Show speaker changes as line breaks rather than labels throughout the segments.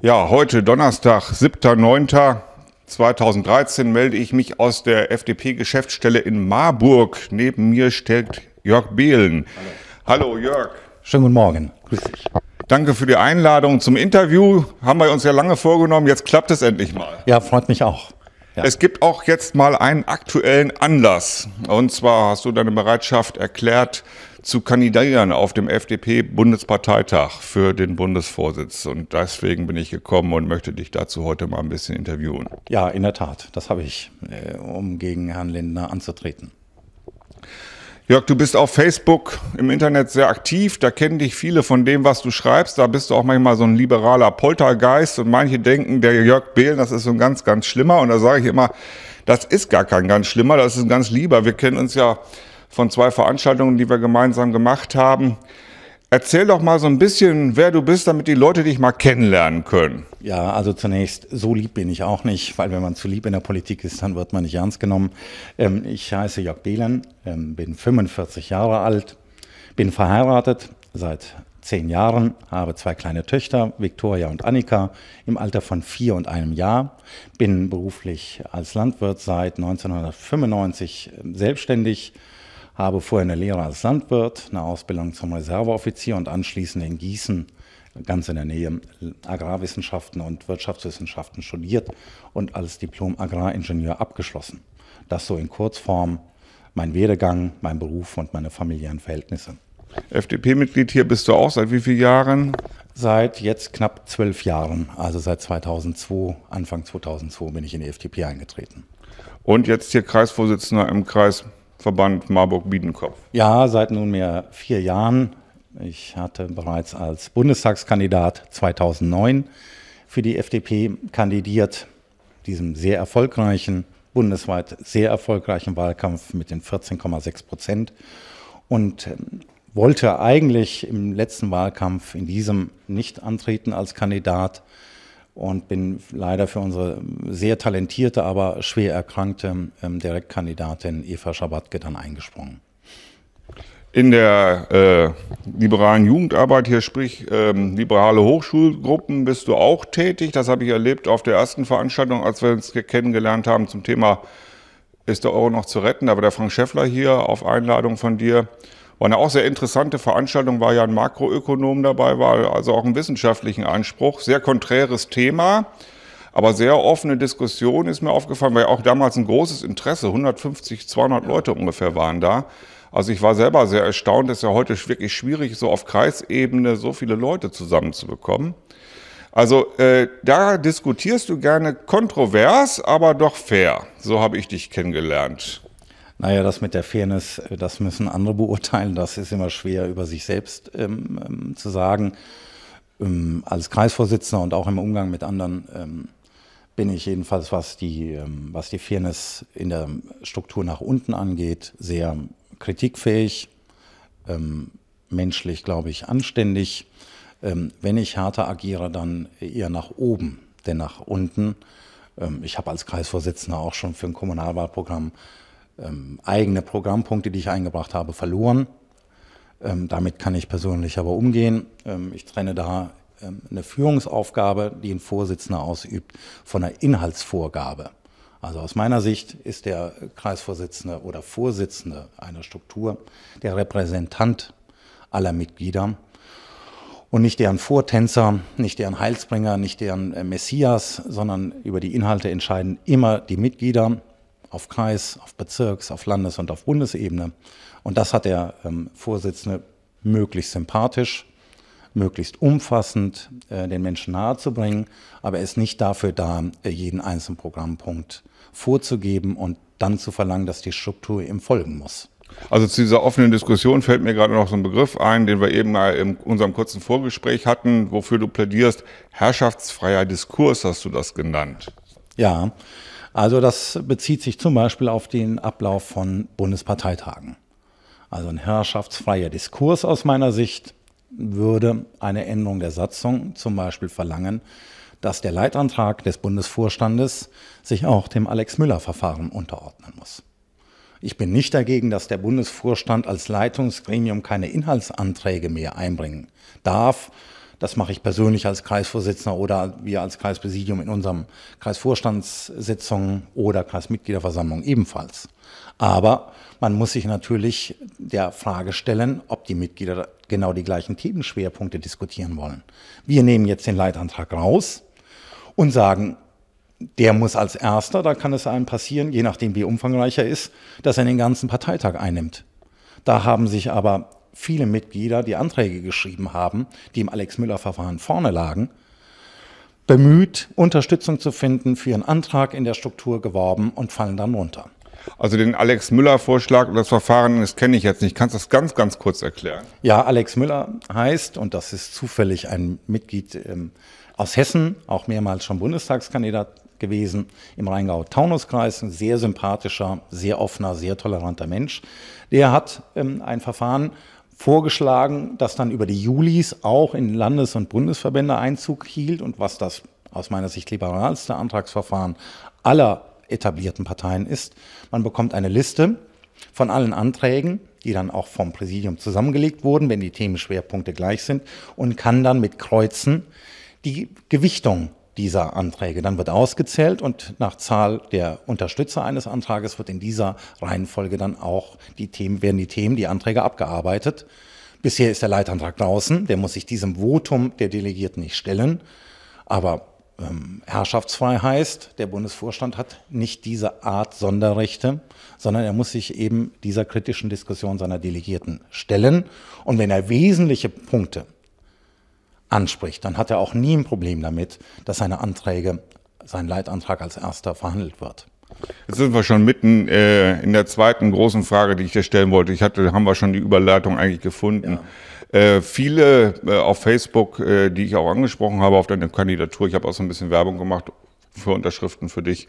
Ja, heute Donnerstag, 7.9.2013 melde ich mich aus der FDP-Geschäftsstelle in Marburg. Neben mir steht Jörg Behlen. Hallo. Hallo Jörg. Schönen guten Morgen. Grüß dich. Danke für die Einladung zum Interview. Haben wir uns ja lange vorgenommen. Jetzt klappt es endlich mal.
Ja, freut mich auch.
Ja. Es gibt auch jetzt mal einen aktuellen Anlass. Und zwar hast du deine Bereitschaft erklärt, zu kandidieren auf dem FDP-Bundesparteitag für den Bundesvorsitz. Und deswegen bin ich gekommen und möchte dich dazu heute mal ein bisschen interviewen. Ja, in der Tat, das habe ich, äh, um gegen Herrn Lindner anzutreten. Jörg, du bist auf Facebook im Internet sehr aktiv. Da kennen dich viele von dem, was du schreibst. Da bist du auch manchmal so ein liberaler Poltergeist. Und manche denken, der Jörg Behlen, das ist so ein ganz, ganz schlimmer. Und da sage ich immer, das ist gar kein ganz schlimmer, das ist ein ganz lieber. Wir kennen uns ja von zwei Veranstaltungen, die wir gemeinsam gemacht haben. Erzähl doch mal so ein bisschen, wer
du bist, damit die Leute dich mal kennenlernen können. Ja, also zunächst, so lieb bin ich auch nicht, weil wenn man zu lieb in der Politik ist, dann wird man nicht ernst genommen. Ähm, ich heiße Jörg Behlen, ähm, bin 45 Jahre alt, bin verheiratet seit zehn Jahren, habe zwei kleine Töchter, Viktoria und Annika, im Alter von vier und einem Jahr, bin beruflich als Landwirt seit 1995 ähm, selbstständig habe vorher eine Lehre als Landwirt, eine Ausbildung zum Reserveoffizier und anschließend in Gießen, ganz in der Nähe, Agrarwissenschaften und Wirtschaftswissenschaften studiert und als Diplom-Agraringenieur abgeschlossen. Das so in Kurzform mein Werdegang, mein Beruf und meine familiären Verhältnisse. FDP-Mitglied hier bist du auch seit wie vielen Jahren? Seit jetzt knapp zwölf Jahren, also seit 2002, Anfang 2002 bin ich in die FDP eingetreten.
Und jetzt hier Kreisvorsitzender im Kreis Verband
Marburg-Biedenkopf? Ja, seit nunmehr vier Jahren. Ich hatte bereits als Bundestagskandidat 2009 für die FDP kandidiert, diesem sehr erfolgreichen, bundesweit sehr erfolgreichen Wahlkampf mit den 14,6 Prozent und ähm, wollte eigentlich im letzten Wahlkampf in diesem nicht antreten als Kandidat, und bin leider für unsere sehr talentierte, aber schwer erkrankte ähm, Direktkandidatin Eva Schabatke dann eingesprungen.
In der äh, liberalen Jugendarbeit, hier sprich ähm, liberale Hochschulgruppen, bist du auch tätig. Das habe ich erlebt auf der ersten Veranstaltung, als wir uns kennengelernt haben zum Thema Ist der Euro noch zu retten? Da war der Frank Schäffler hier auf Einladung von dir war eine auch sehr interessante Veranstaltung, war ja ein Makroökonom dabei, war also auch einen wissenschaftlichen Anspruch. Sehr konträres Thema, aber sehr offene Diskussion ist mir aufgefallen, weil auch damals ein großes Interesse, 150, 200 Leute ungefähr waren da. Also ich war selber sehr erstaunt, dass ja heute wirklich schwierig so auf Kreisebene so viele Leute zusammenzubekommen. Also äh, da diskutierst du gerne kontrovers, aber doch fair. So habe ich dich kennengelernt.
Naja, das mit der Fairness, äh, das müssen andere beurteilen. Das ist immer schwer über sich selbst ähm, ähm, zu sagen. Ähm, als Kreisvorsitzender und auch im Umgang mit anderen ähm, bin ich jedenfalls, was die, ähm, was die Fairness in der Struktur nach unten angeht, sehr kritikfähig, ähm, menschlich, glaube ich, anständig. wenn ich härter agiere, dann eher nach oben, denn nach unten. ich habe als Kreisvorsitzender auch schon für ein Kommunalwahlprogramm ähm, eigene Programmpunkte, die ich eingebracht habe, verloren. Ähm, damit kann ich persönlich aber umgehen. Ähm, ich trenne da ähm, eine Führungsaufgabe, die ein Vorsitzender ausübt, von einer Inhaltsvorgabe. Also aus meiner Sicht ist der Kreisvorsitzende oder Vorsitzende einer Struktur der Repräsentant aller Mitglieder und nicht deren Vortänzer, nicht deren Heilsbringer, nicht deren äh, Messias, sondern über die Inhalte entscheiden immer die Mitglieder auf Kreis, auf Bezirks, auf Landes- und auf Bundesebene. Und das hat der ähm, Vorsitzende möglichst sympathisch, möglichst umfassend äh, den Menschen nahezubringen. Aber er ist nicht dafür da, äh, jeden einzelnen Programmpunkt vorzugeben und dann zu verlangen, dass die Struktur ihm folgen muss. Also
zu dieser offenen Diskussion fällt mir gerade noch so ein Begriff ein, den wir eben mal in unserem kurzen Vorgespräch hatten,
wofür du plädierst. Herrschaftsfreier Diskurs hast du das genannt. Ja, also das bezieht sich zum Beispiel auf den Ablauf von Bundesparteitagen. Also ein herrschaftsfreier Diskurs aus meiner Sicht würde eine Änderung der Satzung zum Beispiel verlangen, dass der Leitantrag des Bundesvorstandes sich auch dem Alex Müller-Verfahren unterordnen muss. Ich bin nicht dagegen, dass der Bundesvorstand als Leitungsgremium keine Inhaltsanträge mehr einbringen darf das mache ich persönlich als Kreisvorsitzender oder wir als Kreispräsidium in unserem Kreisvorstandssitzungen oder Kreismitgliederversammlung ebenfalls. Aber man muss sich natürlich der Frage stellen, ob die Mitglieder genau die gleichen Themenschwerpunkte diskutieren wollen. Wir nehmen jetzt den Leitantrag raus und sagen, der muss als erster, da kann es einem passieren, je nachdem wie umfangreich er ist, dass er den ganzen Parteitag einnimmt. Da haben sich aber viele Mitglieder, die Anträge geschrieben haben, die im Alex Müller-Verfahren vorne lagen, bemüht, Unterstützung zu finden, für ihren Antrag in der Struktur geworben und fallen dann runter.
Also den Alex Müller-Vorschlag und das Verfahren, das kenne
ich jetzt nicht. Kannst du das ganz, ganz kurz erklären? Ja, Alex Müller heißt, und das ist zufällig ein Mitglied ähm, aus Hessen, auch mehrmals schon Bundestagskandidat gewesen im Rheingau-Taunus-Kreis, ein sehr sympathischer, sehr offener, sehr toleranter Mensch. Der hat ähm, ein Verfahren vorgeschlagen, dass dann über die Julis auch in Landes- und Bundesverbände Einzug hielt und was das aus meiner Sicht liberalste Antragsverfahren aller etablierten Parteien ist. Man bekommt eine Liste von allen Anträgen, die dann auch vom Präsidium zusammengelegt wurden, wenn die Themenschwerpunkte gleich sind, und kann dann mit Kreuzen die Gewichtung dieser Anträge. Dann wird ausgezählt und nach Zahl der Unterstützer eines Antrages wird in dieser Reihenfolge dann auch die Themen, werden die Themen, die Anträge abgearbeitet. Bisher ist der Leitantrag draußen, der muss sich diesem Votum der Delegierten nicht stellen. Aber ähm, herrschaftsfrei heißt, der Bundesvorstand hat nicht diese Art Sonderrechte, sondern er muss sich eben dieser kritischen Diskussion seiner Delegierten stellen. Und wenn er wesentliche Punkte anspricht, dann hat er auch nie ein Problem damit, dass seine Anträge, sein Leitantrag als erster verhandelt wird.
Jetzt sind wir schon mitten äh, in der zweiten großen Frage, die ich dir stellen wollte. Ich hatte, haben wir schon die Überleitung eigentlich gefunden. Ja. Äh, viele äh, auf Facebook, äh, die ich auch angesprochen habe auf deine Kandidatur, ich habe auch so ein bisschen Werbung gemacht für Unterschriften für dich.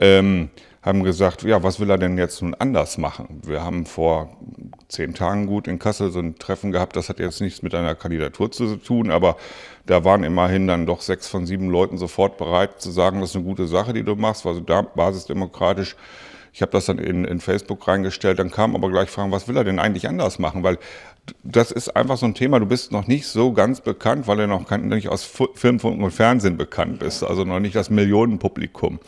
Ja. Ähm, haben gesagt, ja, was will er denn jetzt nun anders machen? Wir haben vor zehn Tagen gut in Kassel so ein Treffen gehabt, das hat jetzt nichts mit einer Kandidatur zu tun, aber da waren immerhin dann doch sechs von sieben Leuten sofort bereit zu sagen, das ist eine gute Sache, die du machst, war so basisdemokratisch. Ich habe das dann in, in Facebook reingestellt, dann kam aber gleich Fragen, was will er denn eigentlich anders machen? Weil das ist einfach so ein Thema, du bist noch nicht so ganz bekannt, weil du noch nicht aus Film, Funk und Fernsehen bekannt bist, also noch nicht das Millionenpublikum.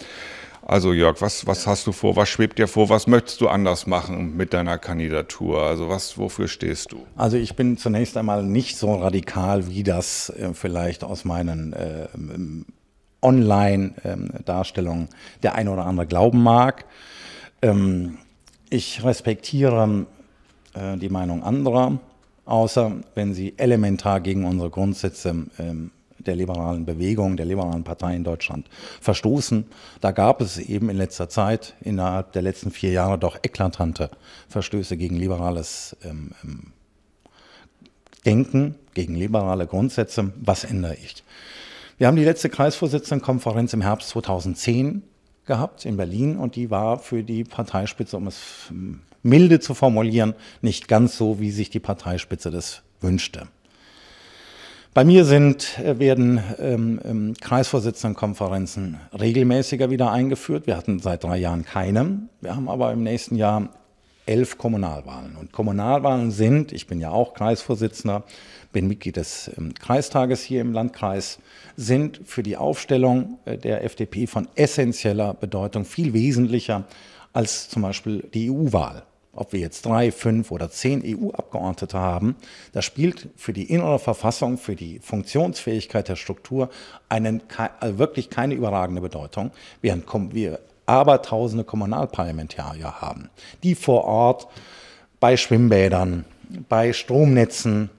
Also Jörg, was, was hast du vor? Was schwebt dir vor? Was möchtest du anders machen mit deiner Kandidatur? Also was, wofür stehst du?
Also ich bin zunächst einmal nicht so radikal, wie das äh, vielleicht aus meinen äh, Online-Darstellungen ähm, der eine oder andere glauben mag. Ähm, ich respektiere äh, die Meinung anderer, außer wenn sie elementar gegen unsere Grundsätze ähm, der liberalen Bewegung, der liberalen Partei in Deutschland verstoßen. Da gab es eben in letzter Zeit, innerhalb der letzten vier Jahre, doch eklatante Verstöße gegen liberales ähm, ähm Denken, gegen liberale Grundsätze. Was ändere ich? Wir haben die letzte Kreisvorsitzendenkonferenz im Herbst 2010 gehabt in Berlin und die war für die Parteispitze, um es ähm, milde zu formulieren, nicht ganz so, wie sich die Parteispitze das wünschte. Bei mir sind, äh, werden ähm, ähm, Kreisvorsitzendenkonferenzen regelmäßiger wieder eingeführt. Wir hatten seit drei Jahren keine. Wir haben aber im nächsten Jahr elf Kommunalwahlen. Und Kommunalwahlen sind, ich bin ja auch Kreisvorsitzender, bin Mitglied des ähm, Kreistages hier im Landkreis, sind für die Aufstellung äh, der FDP von essentieller Bedeutung, viel wesentlicher als zum Beispiel die EU-Wahl ob wir jetzt drei, fünf oder zehn EU-Abgeordnete haben, das spielt für die innere Verfassung, für die Funktionsfähigkeit der Struktur einen, also wirklich keine überragende Bedeutung, während wir abertausende Kommunalparlamentarier haben, die vor Ort bei Schwimmbädern, bei Stromnetzen,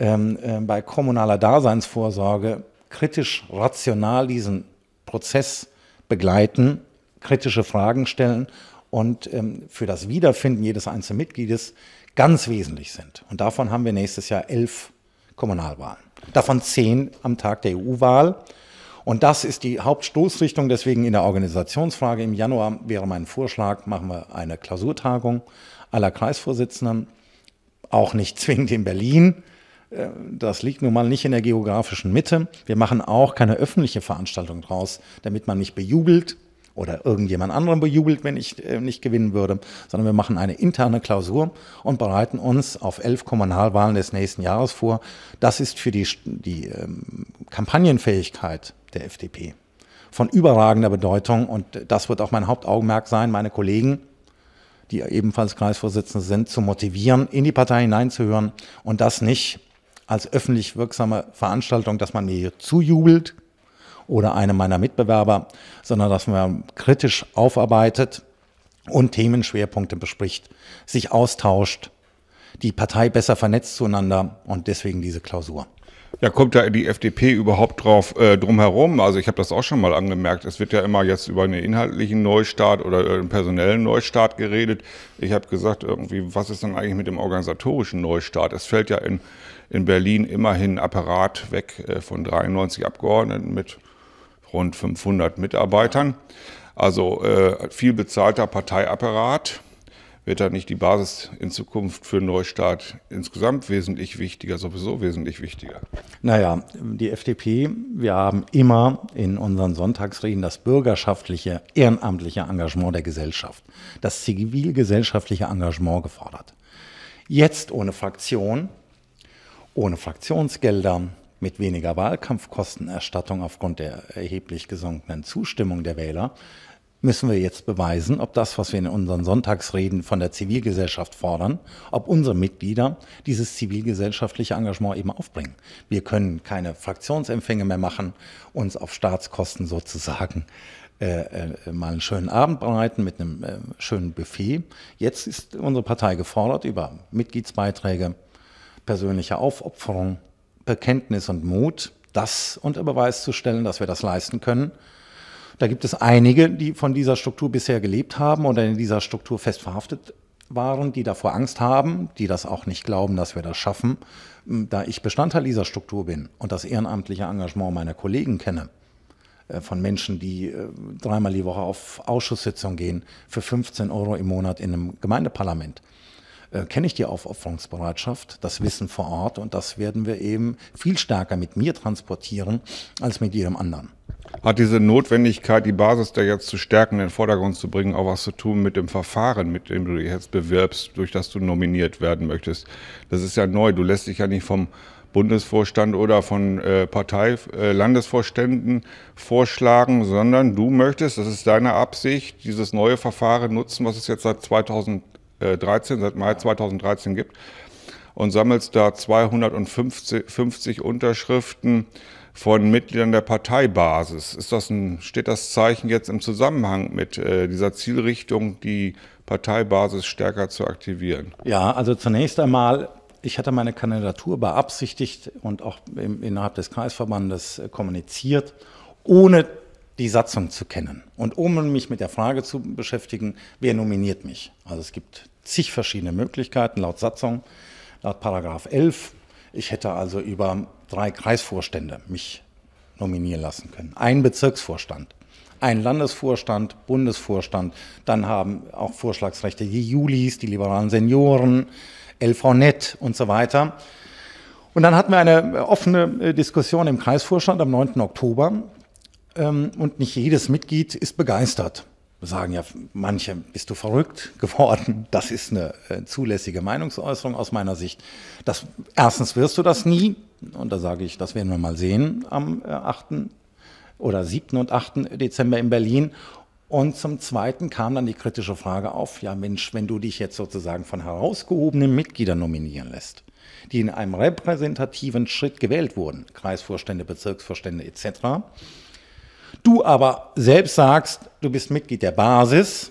ähm, äh, bei kommunaler Daseinsvorsorge kritisch rational diesen Prozess begleiten, kritische Fragen stellen und ähm, für das Wiederfinden jedes einzelnen Mitgliedes ganz wesentlich sind. Und davon haben wir nächstes Jahr elf Kommunalwahlen. Davon zehn am Tag der EU-Wahl. Und das ist die Hauptstoßrichtung. Deswegen in der Organisationsfrage im Januar wäre mein Vorschlag, machen wir eine Klausurtagung aller Kreisvorsitzenden. Auch nicht zwingend in Berlin. Äh, das liegt nun mal nicht in der geografischen Mitte. Wir machen auch keine öffentliche Veranstaltung draus, damit man nicht bejubelt oder irgendjemand anderen bejubelt, wenn ich äh, nicht gewinnen würde, sondern wir machen eine interne Klausur und bereiten uns auf elf Kommunalwahlen des nächsten Jahres vor. Das ist für die, die ähm, Kampagnenfähigkeit der FDP von überragender Bedeutung und das wird auch mein Hauptaugenmerk sein, meine Kollegen die ebenfalls Kreisvorsitzende sind, zu motivieren, in die Partei hineinzuhören und das nicht als öffentlich wirksame Veranstaltung, dass man mir zujubelt, oder einem meiner Mitbewerber, sondern dass man kritisch aufarbeitet und Themenschwerpunkte bespricht, sich austauscht, die Partei besser vernetzt zueinander und deswegen diese Klausur.
Ja, kommt da die FDP überhaupt drauf äh, drum herum? Also ich habe das auch schon mal angemerkt. Es wird ja immer jetzt über einen inhaltlichen Neustart oder äh, einen personellen Neustart geredet. Ich habe gesagt, irgendwie, was ist dann eigentlich mit dem organisatorischen Neustart? Es fällt ja in, in Berlin immerhin ein Apparat weg äh, von 93 Abgeordneten mit rund 500 Mitarbeitern. Also äh, viel bezahlter Parteiapparat. Wird da nicht die Basis in Zukunft für einen Neustart insgesamt wesentlich wichtiger, sowieso wesentlich wichtiger?
Naja, die FDP, wir haben immer in unseren Sonntagsreden das bürgerschaftliche, ehrenamtliche Engagement der Gesellschaft, das zivilgesellschaftliche Engagement gefordert. Jetzt ohne Fraktion, ohne Fraktionsgelder, mit weniger Wahlkampfkostenerstattung aufgrund der erheblich gesunkenen Zustimmung der Wähler müssen wir jetzt beweisen, ob das, was wir in unseren Sonntagsreden von der Zivilgesellschaft fordern, ob unsere Mitglieder dieses zivilgesellschaftliche Engagement eben aufbringen. Wir können keine Fraktionsempfänge mehr machen, uns auf Staatskosten sozusagen äh, äh, mal einen schönen Abend bereiten mit einem äh, schönen Buffet. Jetzt ist unsere Partei gefordert über Mitgliedsbeiträge, persönliche Aufopferung, Bekenntnis und Mut, das unter Beweis zu stellen, dass wir das leisten können. Da gibt es einige, die von dieser Struktur bisher gelebt haben oder in dieser Struktur fest verhaftet waren, die davor Angst haben, die das auch nicht glauben, dass wir das schaffen. Hm, da ich Bestandteil dieser Struktur bin und das ehrenamtliche Engagement meiner Kollegen kenne, äh, von Menschen, die äh, dreimal die Woche auf Ausschusssitzungen gehen, für 15 Euro im Monat in einem Gemeindeparlament, äh, kenne ich die Aufopferungsbereitschaft, das Wissen vor Ort und das werden wir eben viel stärker mit mir transportieren als mit jedem anderen.
Hat diese Notwendigkeit, die Basis da jetzt zu stärken, in den Vordergrund zu bringen, auch was zu tun mit dem Verfahren, mit dem du dich jetzt bewirbst, durch das du nominiert werden möchtest? Das ist ja neu. Du lässt dich ja nicht vom Bundesvorstand oder von äh, Partei, äh, vorschlagen, sondern du möchtest, das ist deine Absicht, dieses neue Verfahren nutzen, was es jetzt seit 2000, 2013, äh, seit Mai 2013 gibt und sammelst da 250 Unterschriften von Mitgliedern der Parteibasis. Ist das ein, steht das Zeichen jetzt im Zusammenhang mit äh, dieser Zielrichtung, die Parteibasis stärker zu aktivieren?
Ja, also zunächst einmal, ich hatte meine Kandidatur beabsichtigt und auch im, innerhalb des Kreisverbandes äh, kommuniziert, ohne die Satzung zu kennen und um mich mit der Frage zu beschäftigen, wer nominiert mich. Also es gibt zig verschiedene Möglichkeiten laut Satzung, laut Paragraph 11. Ich hätte also über drei Kreisvorstände mich nominieren lassen können. Ein Bezirksvorstand, ein Landesvorstand, Bundesvorstand. Dann haben auch Vorschlagsrechte die Julis, die liberalen Senioren, LVNet und so weiter. Und dann hatten wir eine offene äh, Diskussion im Kreisvorstand am 9. Oktober ähm, und nicht jedes Mitglied ist begeistert. Sagen ja manche, bist du verrückt geworden? Das ist eine äh, zulässige Meinungsäußerung aus meiner Sicht. Das, erstens wirst du das nie, und da sage ich, das werden wir mal sehen am äh, 8. oder 7. und 8. Dezember in Berlin. Und zum Zweiten kam dann die kritische Frage auf, ja Mensch, wenn du dich jetzt sozusagen von herausgehobenen Mitgliedern nominieren lässt, die in einem repräsentativen Schritt gewählt wurden, Kreisvorstände, Bezirksvorstände etc., du aber selbst sagst, du bist Mitglied der Basis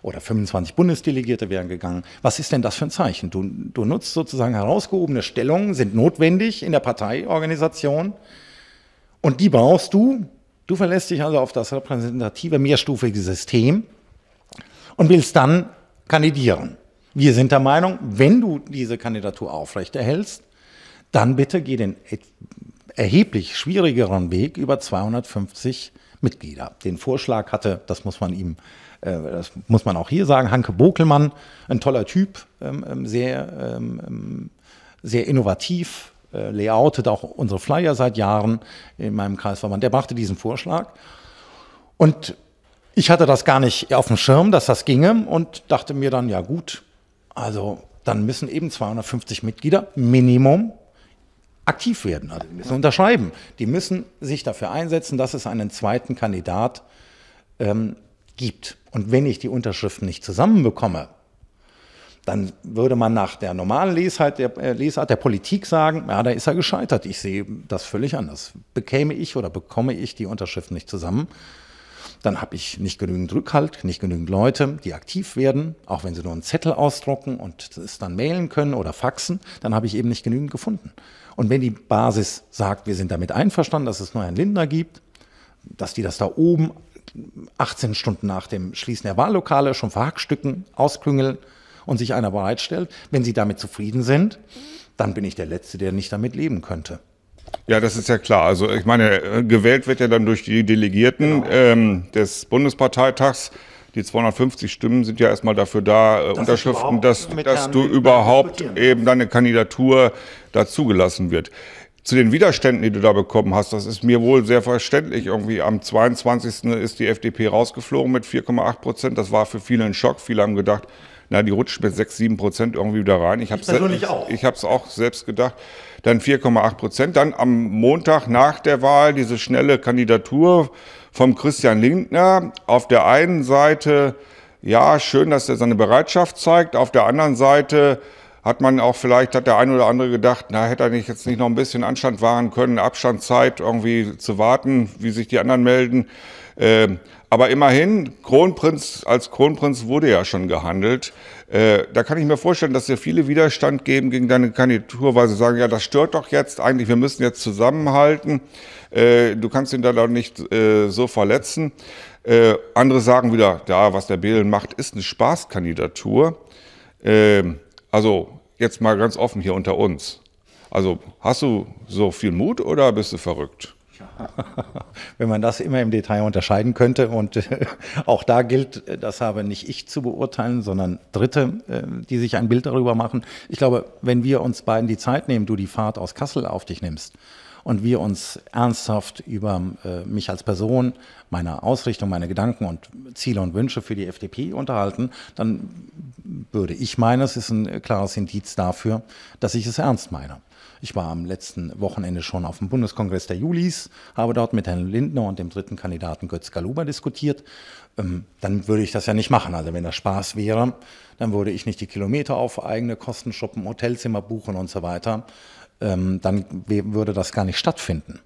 oder 25 Bundesdelegierte wären gegangen, was ist denn das für ein Zeichen? Du, du nutzt sozusagen herausgehobene Stellungen, sind notwendig in der Parteiorganisation und die brauchst du. Du verlässt dich also auf das repräsentative, mehrstufige System und willst dann kandidieren. Wir sind der Meinung, wenn du diese Kandidatur aufrechterhältst, dann bitte geh den erheblich schwierigeren Weg über 250 Mitglieder. Den Vorschlag hatte, das muss man ihm, äh, das muss man auch hier sagen, Hanke Bokelmann, ein toller Typ, ähm, ähm sehr, ähm, ähm, sehr innovativ, äh, layoutet auch unsere Flyer seit Jahren in meinem Kreisverband. Der brachte diesen Vorschlag und ich hatte das gar nicht auf dem Schirm, dass das ginge und dachte mir dann, ja gut, also dann müssen eben 250 Mitglieder Minimum aktiv werden. Also die müssen unterschreiben. Die müssen sich dafür einsetzen, dass es einen zweiten Kandidat ähm, gibt. Und wenn ich die Unterschriften nicht zusammenbekomme, dann würde man nach der normalen Lesart der, äh, Lesart der Politik sagen, ja, da ist er gescheitert. Ich sehe das völlig anders. Bekäme ich oder bekomme ich die Unterschriften nicht zusammen, dann habe ich nicht genügend Rückhalt, nicht genügend Leute, die aktiv werden, auch wenn sie nur einen Zettel ausdrucken und es dann mailen können oder faxen, dann habe ich eben nicht genügend gefunden. Und wenn die Basis sagt, wir sind damit einverstanden, dass es nur einen Lindner gibt, dass die das da oben 18 Stunden nach dem Schließen der Wahllokale schon verhackstücken, ausklüngeln und sich einer bereitstellt, wenn sie damit zufrieden sind, dann bin ich der Letzte, der nicht damit leben könnte. Ja, das
ist ja klar. Also ich meine, gewählt wird ja dann durch die Delegierten genau. ähm, des Bundesparteitags. Die 250 Stimmen sind ja erstmal dafür da, äh, Unterschriften, dass, dass du überhaupt eben deine Kandidatur da zugelassen wird. Zu den Widerständen, die du da bekommen hast, das ist mir wohl sehr verständlich. Irgendwie am 22. ist die FDP rausgeflogen mit 4,8 Prozent. Das war für viele ein Schock. Viele haben gedacht, na, die rutscht mit 6, 7 Prozent irgendwie wieder rein. Ich, ich persönlich auch. Ich habe es auch selbst gedacht dann 4,8 Prozent. Dann am Montag nach der Wahl diese schnelle Kandidatur vom Christian Lindner. Auf der einen Seite, ja, schön, dass er seine Bereitschaft zeigt. Auf der anderen Seite hat man auch vielleicht, hat der ein oder andere gedacht, na, hätte er nicht jetzt nicht noch ein bisschen Anstand wahren können, Abstandszeit irgendwie zu warten, wie sich die anderen melden. Ähm, aber immerhin, Kronprinz, als Kronprinz wurde ja schon gehandelt. Äh, da kann ich mir vorstellen, dass dir viele Widerstand geben gegen deine Kandidatur, weil sie sagen, ja, das stört doch jetzt eigentlich, wir müssen jetzt zusammenhalten, äh, du kannst ihn da doch nicht äh, so verletzen. Äh, andere sagen wieder, ja, was der Behlen macht, ist eine Spaßkandidatur. Ähm, also jetzt mal ganz offen hier unter uns. Also hast du so viel Mut oder
bist du verrückt? Wenn man das immer im Detail unterscheiden könnte. Und äh, auch da gilt, äh, das habe nicht ich zu beurteilen, sondern Dritte, äh, die sich ein Bild darüber machen. Ich glaube, wenn wir uns beiden die Zeit nehmen, du die Fahrt aus Kassel auf dich nimmst und wir uns ernsthaft über mich als Person, meine Ausrichtung, meine Gedanken und Ziele und Wünsche für die FDP unterhalten, dann würde ich meinen, es ist ein klares Indiz dafür, dass ich es ernst meine. Ich war am letzten Wochenende schon auf dem Bundeskongress der Julis, habe dort mit Herrn Lindner und dem dritten Kandidaten Götz Galuba diskutiert. Ähm, dann würde ich das ja nicht machen. Also wenn das Spaß wäre, dann würde ich nicht die Kilometer auf eigene Kosten shoppen, Hotelzimmer buchen und so weiter. Ähm, dann würde das gar nicht stattfinden.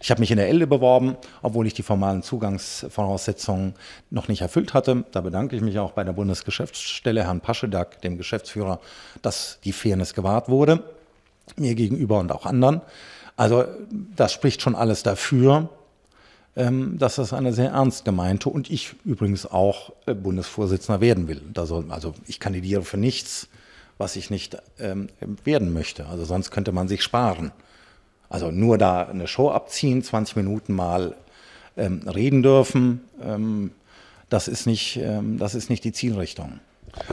Ich habe mich in der Elde beworben, obwohl ich die formalen Zugangsvoraussetzungen noch nicht erfüllt hatte. Da bedanke ich mich auch bei der Bundesgeschäftsstelle, Herrn Paschedak, dem Geschäftsführer, dass die Fairness gewahrt wurde mir gegenüber und auch anderen. Also das spricht schon alles dafür, ähm, dass das eine sehr ernst gemeinte und ich übrigens auch äh, Bundesvorsitzender werden will. also ich kandidiere für nichts, was ich nicht ähm, werden möchte. Also sonst könnte man sich sparen. Also nur da eine Show abziehen, 20 Minuten mal ähm, reden dürfen, das, ist nicht, das ist nicht die Zielrichtung.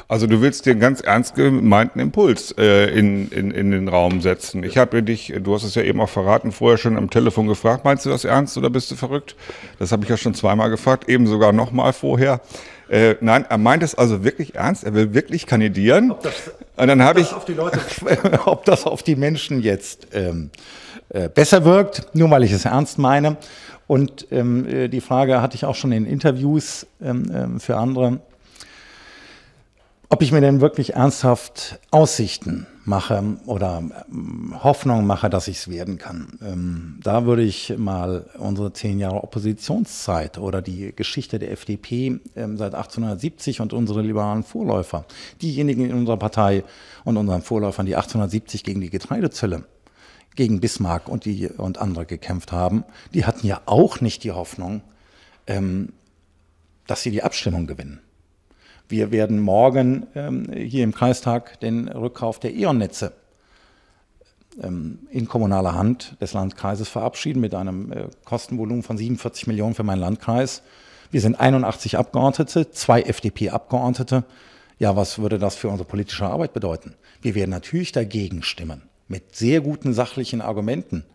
Also du willst den ganz ernst gemeinten Impuls äh, in, in, in den Raum setzen. Ich habe dich, du hast es ja eben auch verraten, vorher schon am Telefon gefragt, meinst du das ernst oder bist du verrückt? Das habe ich ja schon zweimal gefragt, eben sogar nochmal vorher. Äh, nein, er meint es also wirklich ernst, er will wirklich kandidieren. Ob das, Und dann habe ich, auf die Leute
ob das auf die Menschen jetzt ähm, äh, besser wirkt, nur weil ich es ernst meine. Und ähm, äh, die Frage hatte ich auch schon in Interviews ähm, ähm für andere ob ich mir denn wirklich ernsthaft Aussichten mache oder ähm, Hoffnung mache, dass ich es werden kann. Ähm, da würde ich mal unsere zehn Jahre Oppositionszeit oder die Geschichte der FDP ähm, seit 1870 und unsere liberalen Vorläufer, diejenigen in unserer Partei und unseren Vorläufern, die 1870 gegen die Getreidezölle gegen Bismarck und, die, und andere gekämpft haben, die hatten ja auch nicht die Hoffnung, ähm, dass sie die Abstimmung gewinnen. Wir werden morgen ähm, hier im Kreistag den Rückkauf der E.ON-Netze ähm, in kommunaler Hand des Landkreises verabschieden mit einem äh, Kostenvolumen von 47 Millionen für meinen Landkreis. Wir sind 81 Abgeordnete, zwei FDP-Abgeordnete. Ja, was würde das für unsere politische Arbeit bedeuten? Wir werden natürlich dagegen stimmen, mit sehr guten sachlichen Argumenten.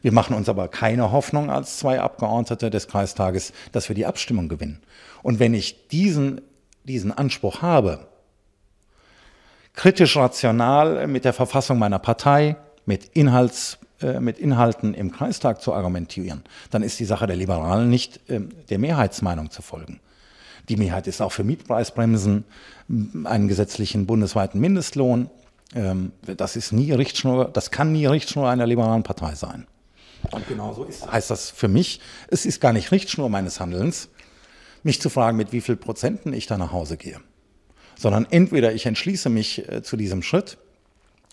Wir machen uns aber keine Hoffnung als zwei Abgeordnete des Kreistages, dass wir die Abstimmung gewinnen. Und wenn ich diesen diesen Anspruch habe, kritisch rational äh, mit der Verfassung meiner Partei, mit, Inhalts, äh, mit Inhalten im Kreistag zu argumentieren, dann ist die Sache der Liberalen nicht äh, der Mehrheitsmeinung zu folgen. Die Mehrheit ist auch für Mietpreisbremsen, einen gesetzlichen bundesweiten Mindestlohn. Ähm, das ist nie Richtschnur, das kann nie Richtschnur einer liberalen Partei sein. Und genau so ist das. Heißt das für mich, es ist gar nicht Richtschnur meines Handelns, mich zu fragen, mit wie viel Prozenten ich da nach Hause gehe, sondern entweder ich entschließe mich äh, zu diesem Schritt,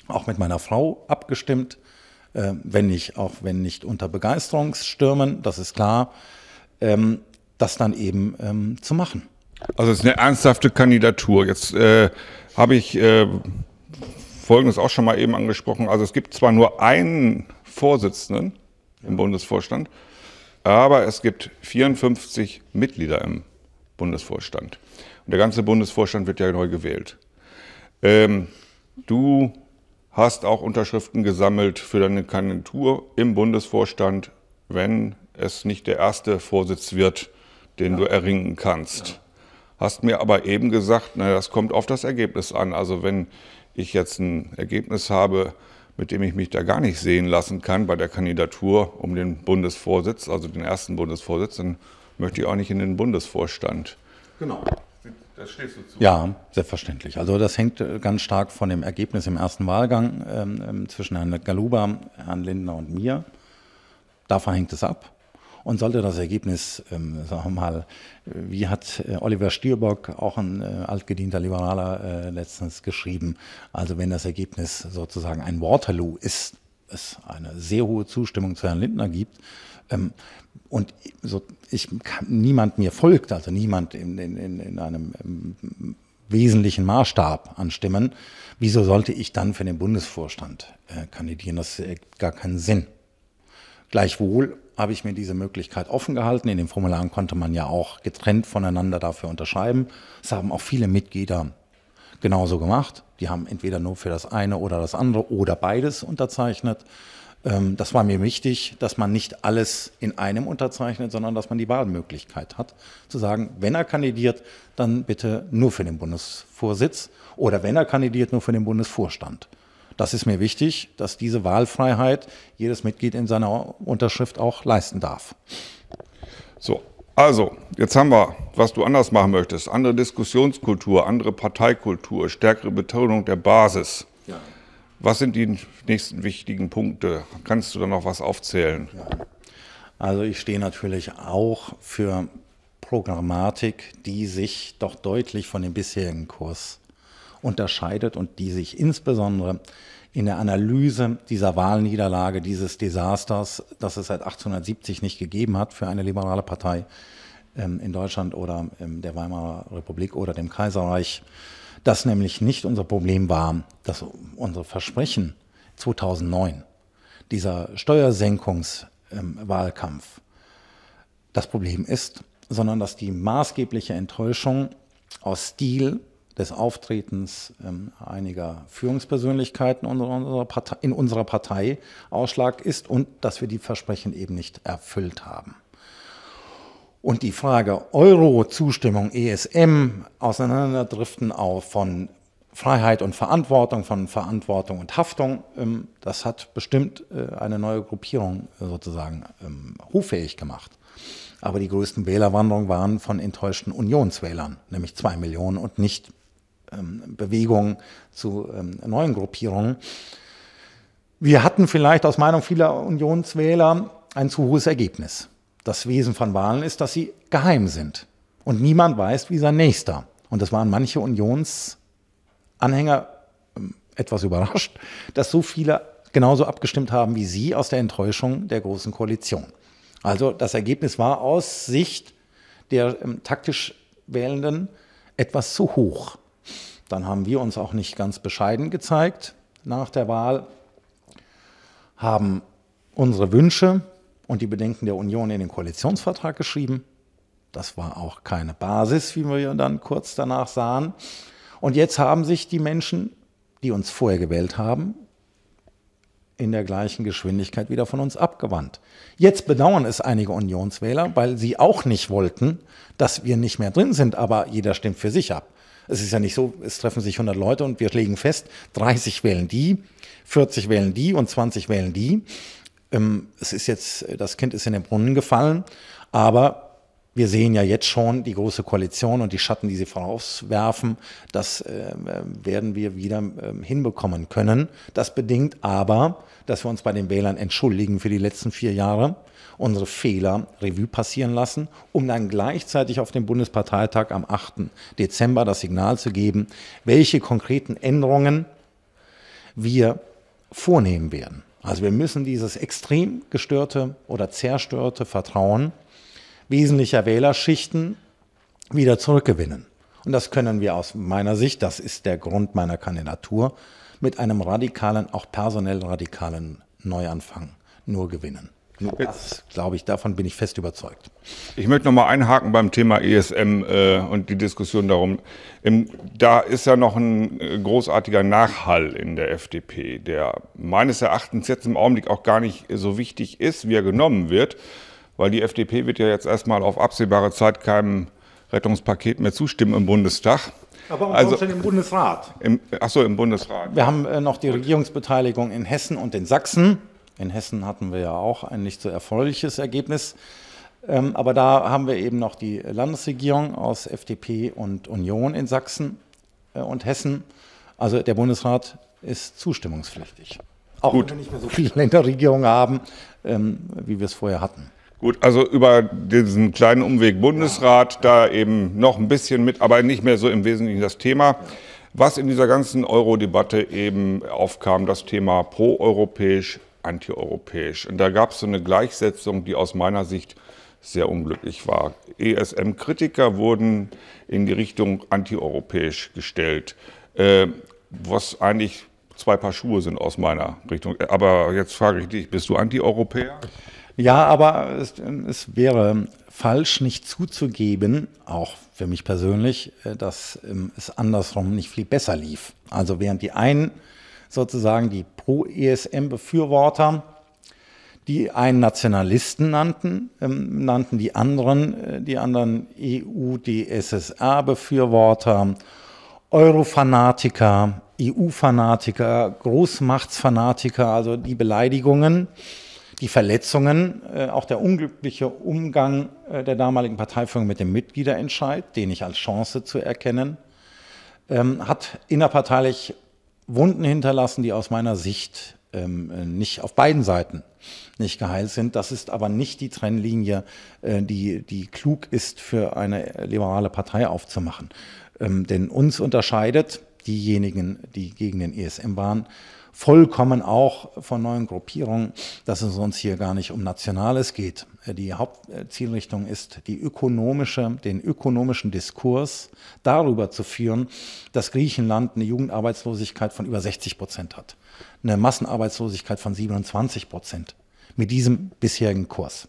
auch mit meiner Frau abgestimmt, äh, wenn nicht, auch wenn nicht unter Begeisterungsstürmen, das ist klar, ähm, das dann eben ähm, zu machen.
Also es ist eine ernsthafte Kandidatur. Jetzt äh, habe ich äh, Folgendes auch schon mal eben angesprochen. Also es gibt zwar nur einen Vorsitzenden im Bundesvorstand, aber es gibt 54 Mitglieder im Bundesvorstand. Und der ganze Bundesvorstand wird ja neu gewählt. Ähm, du hast auch Unterschriften gesammelt für deine Kandidatur im Bundesvorstand, wenn es nicht der erste Vorsitz wird, den ja. du erringen kannst. Ja. Hast mir aber eben gesagt, na, das kommt auf das Ergebnis an. Also wenn ich jetzt ein Ergebnis habe, mit dem ich mich da gar nicht sehen lassen kann bei der Kandidatur um den Bundesvorsitz, also den ersten Bundesvorsitz, dann möchte ich auch nicht in den Bundesvorstand. Genau. Das stehst du zu. Ja, selbstverständlich. Also das
hängt äh, ganz stark von dem Ergebnis im ersten Wahlgang ähm, ähm zwischen Herrn Galuba, Herrn Lindner und mir. Davon hängt es ab. Und sollte das Ergebnis, ähm, sagen wir mal, äh, wie hat äh, Oliver Stierbock, auch ein äh, altgedienter Liberaler, äh, letztens geschrieben, also wenn das Ergebnis sozusagen ein Waterloo ist, es eine sehr hohe Zustimmung zu Herrn Lindner gibt, ähm, und so, ich kann, niemand mir folgt, also niemand in, in, in einem im, ähm, wesentlichen Maßstab an Stimmen, wieso sollte ich dann für den Bundesvorstand äh, kandidieren? Das ergibt gar keinen Sinn. Gleichwohl habe ich mir diese Möglichkeit offen gehalten. In den Formularen konnte man ja auch getrennt voneinander dafür unterschreiben. Das haben auch viele Mitglieder genauso gemacht. Die haben entweder nur für das eine oder das andere oder beides unterzeichnet. Ähm, das war mir wichtig, dass man nicht alles in einem unterzeichnet, sondern dass man die Wahlmöglichkeit hat, zu sagen, wenn er kandidiert, dann bitte nur für den Bundesvorsitz oder wenn er kandidiert, nur für den Bundesvorstand. Das ist mir wichtig, dass diese Wahlfreiheit jedes Mitglied in seiner Unterschrift auch leisten darf. So, also, jetzt haben wir, was du anders
machen möchtest. Andere Diskussionskultur, andere Parteikultur, stärkere Betonung der Basis. Ja. Was sind die nächsten wichtigen Punkte? Kannst du da noch was aufzählen? Ja.
Also ich stehe natürlich auch für Programmatik, die sich doch deutlich von dem bisherigen Kurs unterscheidet und die sich insbesondere in der Analyse dieser Wahlniederlage, dieses Desasters, das es seit 1870 nicht gegeben hat für eine liberale Partei ähm, in Deutschland oder ähm, der Weimarer Republik oder dem Kaiserreich, dass nämlich nicht unser Problem war, dass unsere Versprechen 2009, dieser Steuersenkungswahlkampf, ähm, das Problem ist, sondern dass die maßgebliche Enttäuschung aus Stil des Auftretens ähm, einiger Führungspersönlichkeiten unserer Partei, in unserer Partei Ausschlag ist und dass wir die Versprechen eben nicht erfüllt haben. Und die Frage Euro-Zustimmung, ESM, auseinanderdriften auch von Freiheit und Verantwortung, von Verantwortung und Haftung, ähm, das hat bestimmt äh, eine neue Gruppierung sozusagen ähm, hoffähig gemacht. Aber die größten Wählerwanderungen waren von enttäuschten Unionswählern, nämlich zwei Millionen und nicht ähm, Bewegungen, zu ähm, neuen Gruppierungen. Wir hatten vielleicht aus Meinung vieler Unionswähler ein zu hohes Ergebnis. Das Wesen von Wahlen ist, dass sie geheim sind und niemand weiß, wie sein Nächster. Und das waren manche Unionsanhänger ähm, etwas überrascht, dass so viele genauso abgestimmt haben wie sie aus der Enttäuschung der Großen Koalition. Also das Ergebnis war aus Sicht der ähm, taktisch Wählenden etwas zu hoch. Dann haben wir uns auch nicht ganz bescheiden gezeigt nach der Wahl, haben unsere Wünsche und die Bedenken der Union in den Koalitionsvertrag geschrieben. Das war auch keine Basis, wie wir dann kurz danach sahen. Und jetzt haben sich die Menschen, die uns vorher gewählt haben, in der gleichen Geschwindigkeit wieder von uns abgewandt. Jetzt bedauern es einige Unionswähler, weil sie auch nicht wollten, dass wir nicht mehr drin sind, aber jeder stimmt für sich ab. Es ist ja nicht so, es treffen sich 100 Leute und wir legen fest, 30 wählen die, 40 wählen die und 20 wählen die. Ähm, es ist jetzt, das Kind ist in den Brunnen gefallen, aber wir sehen ja jetzt schon die große Koalition und die Schatten, die sie vorauswerfen, das äh, werden wir wieder äh, hinbekommen können. Das bedingt aber, dass wir uns bei den Wählern entschuldigen für die letzten vier Jahre unsere Fehler Revue passieren lassen, um dann gleichzeitig auf dem Bundesparteitag am 8. Dezember das Signal zu geben, welche konkreten Änderungen wir vornehmen werden. Also wir müssen dieses extrem gestörte oder zerstörte Vertrauen wesentlicher Wählerschichten wieder zurückgewinnen. Und das können wir aus meiner Sicht, das ist der Grund meiner Kandidatur, mit einem radikalen, auch personell radikalen Neuanfang nur gewinnen. Das glaube ich, davon bin ich fest überzeugt.
Ich möchte noch mal einhaken beim Thema ESM äh, und die Diskussion darum. Im, da ist ja noch ein äh, großartiger Nachhall in der FDP, der meines Erachtens jetzt im Augenblick auch gar nicht so wichtig ist, wie er genommen wird, weil die FDP wird ja jetzt erstmal auf absehbare Zeit keinem Rettungspaket mehr zustimmen im Bundestag. Aber warum also, denn
im Bundesrat? Im, ach so, im Bundesrat. Wir haben äh, noch die Regierungsbeteiligung in Hessen und in Sachsen. In Hessen hatten wir ja auch ein nicht so erfreuliches Ergebnis. Ähm, aber da haben wir eben noch die Landesregierung aus FDP und Union in Sachsen äh, und Hessen. Also der Bundesrat ist zustimmungspflichtig. Auch Gut. wenn wir nicht mehr so viele Länderregierungen haben, ähm, wie wir
es vorher hatten. Gut, also über diesen kleinen Umweg Bundesrat, ja. da eben noch ein bisschen mit, aber nicht mehr so im Wesentlichen das Thema. Was in dieser ganzen Euro-Debatte eben aufkam, das Thema proeuropäisch, antieuropäisch. Und da gab es so eine Gleichsetzung, die aus meiner Sicht sehr unglücklich war. ESM-Kritiker wurden in die Richtung antieuropäisch gestellt, äh, was eigentlich zwei Paar Schuhe sind aus meiner Richtung. Aber jetzt frage ich dich, bist du Antieuropäer?
Ja, aber es, es, wäre falsch, nicht zuzugeben, auch für mich persönlich, äh, dass ähm, es andersrum nicht viel besser lief. Also während die einen sozusagen die Pro-ESM-Befürworter, die einen Nationalisten nannten, ähm, nannten die anderen, äh, die anderen EU-DSSR-Befürworter, Euro-Fanatiker, EU-Fanatiker, Großmachtsfanatiker, also die Beleidigungen, die Verletzungen, äh, auch der unglückliche Umgang äh, der damaligen Parteiführung mit dem Mitgliederentscheid, den ich als Chance zu erkennen, ähm, hat innerparteilich Wunden hinterlassen, die aus meiner Sicht ähm, nicht auf beiden Seiten nicht geheilt sind. Das ist aber nicht die Trennlinie, äh, die, die klug ist, für eine liberale Partei aufzumachen. Ähm, denn uns unterscheidet diejenigen, die gegen den ESM waren, vollkommen auch von neuen Gruppierungen, dass es uns hier gar nicht um Nationales geht. Die Hauptzielrichtung ist, die ökonomische, den ökonomischen Diskurs darüber zu führen, dass Griechenland eine Jugendarbeitslosigkeit von über 60 Prozent hat, eine Massenarbeitslosigkeit von 27 Prozent mit diesem bisherigen Kurs.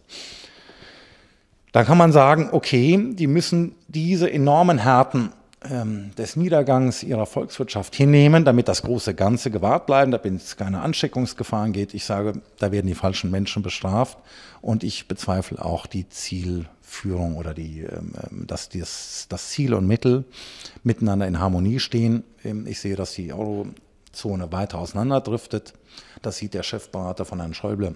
Da kann man sagen, okay, die müssen diese enormen Härten ähm, des Niedergangs ihrer Volkswirtschaft hinnehmen, damit das große Ganze gewahrt bleiben, damit es keine Ansteckungsgefahren geht. Ich sage, da werden die falschen Menschen bestraft und ich bezweifle auch die Zielführung oder die, ähm, ähm dass das, das Ziel und Mittel miteinander in Harmonie stehen. Ähm, ich sehe, dass die Eurozone weiter auseinanderdriftet. Das sieht der Chefberater von Herrn Schäuble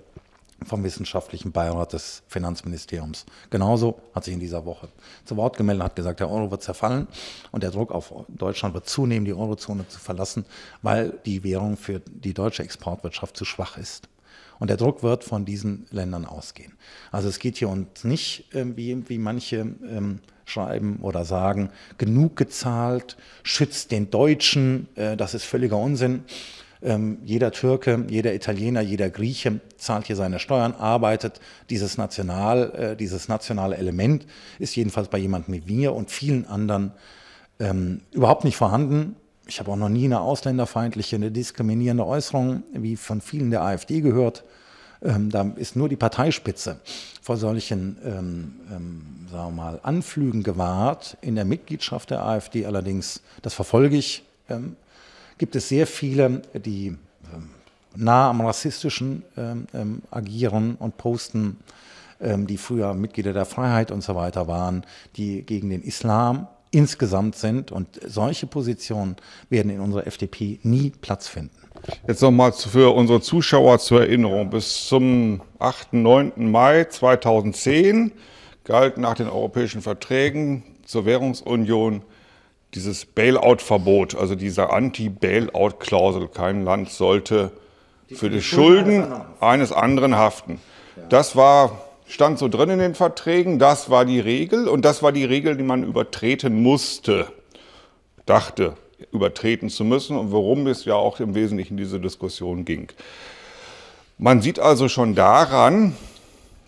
vom wissenschaftlichen Beirat des Finanzministeriums. Genauso hat sich in dieser Woche zu Wort gemeldet, hat gesagt, der Euro wird zerfallen und der Druck auf Deutschland wird zunehmen, die Eurozone zu verlassen, weil die Währung für die deutsche Exportwirtschaft zu schwach ist. Und der Druck wird von diesen Ländern ausgehen. Also es geht hier uns nicht, ähm, wie, wie manche ähm, schreiben oder sagen, genug gezahlt, schützt den Deutschen, äh, das ist völliger Unsinn. Ähm, jeder Türke, jeder Italiener, jeder Grieche zahlt hier seine Steuern, arbeitet. Dieses, National, äh, dieses nationale Element ist jedenfalls bei jemandem wie mir und vielen anderen ähm, überhaupt nicht vorhanden. Ich habe auch noch nie eine ausländerfeindliche, eine diskriminierende Äußerung, wie von vielen der AfD gehört. Ähm, da ist nur die Parteispitze vor solchen, ähm, ähm, sagen wir mal, Anflügen gewahrt. In der Mitgliedschaft der AfD allerdings, das verfolge ich, ähm, gibt es sehr viele, die ähm, nah am Rassistischen ähm, ähm, agieren und posten, ähm, die früher Mitglieder der Freiheit und so weiter waren, die gegen den Islam insgesamt sind. Und solche Positionen werden in unserer FDP nie Platz finden.
Jetzt nochmal für unsere Zuschauer zur Erinnerung. Bis zum
8. 9.
Mai 2010 galt nach den europäischen Verträgen zur Währungsunion dieses Bailout-Verbot, also diese Anti-Bailout-Klausel, kein Land sollte für die, Schulden, eines anderen haften. Das war, stand so drin in den Verträgen, das war die Regel und das war die Regel, die man übertreten musste, dachte, übertreten zu müssen und worum es ja auch im Wesentlichen diese Diskussion ging. Man sieht also schon daran,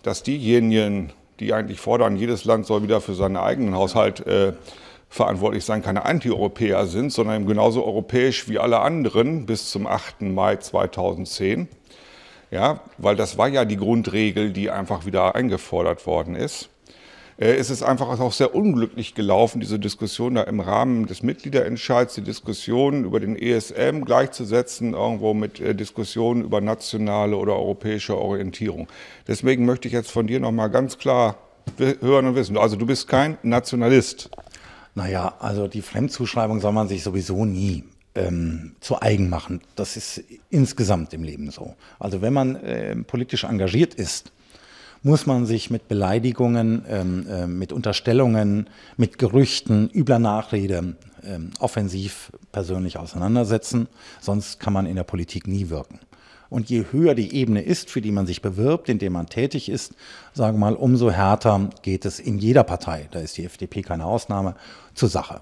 dass diejenigen, die eigentlich fordern, jedes Land soll wieder für seinen eigenen Haushalt äh, verantwortlich sein, keine Anti-Europäer sind, sondern genauso europäisch wie alle anderen bis zum 8. Mai 2010. Ja, weil das war ja die Grundregel, die einfach wieder eingefordert worden ist. Äh, es ist einfach auch sehr unglücklich gelaufen, diese Diskussion da im Rahmen des Mitgliederentscheids, die Diskussion über den ESM gleichzusetzen irgendwo mit äh, Diskussionen über nationale oder europäische Orientierung. Deswegen möchte ich jetzt von dir nochmal ganz klar hören und wissen. Also du bist kein Nationalist.
Naja, also die Fremdzuschreibung soll man sich sowieso nie ähm, zu eigen machen. Das ist insgesamt im Leben so. Also wenn man äh, politisch engagiert ist, muss man sich mit Beleidigungen, ähm, äh, mit Unterstellungen, mit Gerüchten, übler Nachrede ähm, offensiv persönlich auseinandersetzen. Sonst kann man in der Politik nie wirken. Und je höher die Ebene ist, für die man sich bewirbt, in der man tätig ist, sagen wir mal, umso härter geht es in jeder Partei, da ist die FDP keine Ausnahme, zur Sache.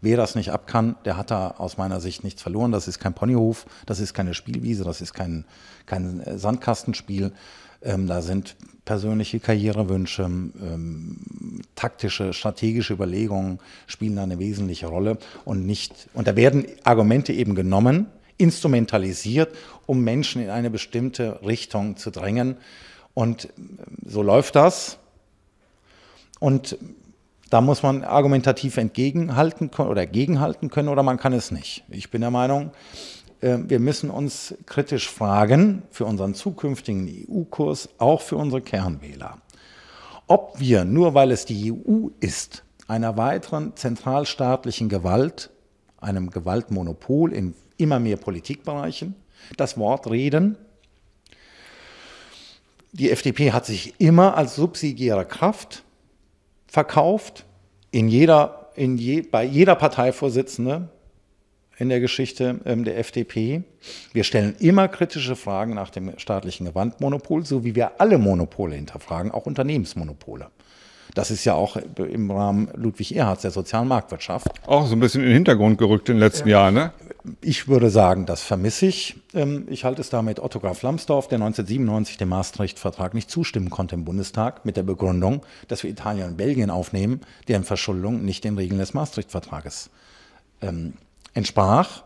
Wer das nicht ab kann, der hat da aus meiner Sicht nichts verloren. Das ist kein Ponyhof, das ist keine Spielwiese, das ist kein, kein äh, Sandkastenspiel. Ähm, da sind persönliche Karrierewünsche, ähm, taktische, strategische Überlegungen spielen da eine wesentliche Rolle und nicht, und da werden Argumente eben genommen, instrumentalisiert, um Menschen in eine bestimmte Richtung zu drängen. Und äh, so läuft das. Und da muss man argumentativ entgegenhalten können oder gegenhalten können oder man kann es nicht. Ich bin der Meinung, äh, wir müssen uns kritisch fragen für unseren zukünftigen EU-Kurs, auch für unsere Kernwähler, ob wir, nur weil es die EU ist, einer weiteren zentralstaatlichen Gewalt, einem Gewaltmonopol in immer mehr Politikbereichen das Wort reden. Die FDP hat sich immer als subsidiäre Kraft verkauft, in jeder, in je, bei jeder Parteivorsitzende in der Geschichte ähm, der FDP. Wir stellen immer kritische Fragen nach dem staatlichen Gewandmonopol, so wie wir alle Monopole hinterfragen, auch Unternehmensmonopole. Das ist ja auch im Rahmen Ludwig Erhards der sozialen Marktwirtschaft. Auch so ein bisschen in den Hintergrund gerückt in den letzten ja. Jahren, ne? ich würde sagen, das vermisse ich. Ähm, ich halte es damit Otto Graf Lambsdorff, der 1997 dem Maastricht-Vertrag nicht zustimmen konnte im Bundestag, mit der Begründung, dass wir Italien und Belgien aufnehmen, deren Verschuldung nicht den Regeln des Maastricht-Vertrages ähm, entsprach.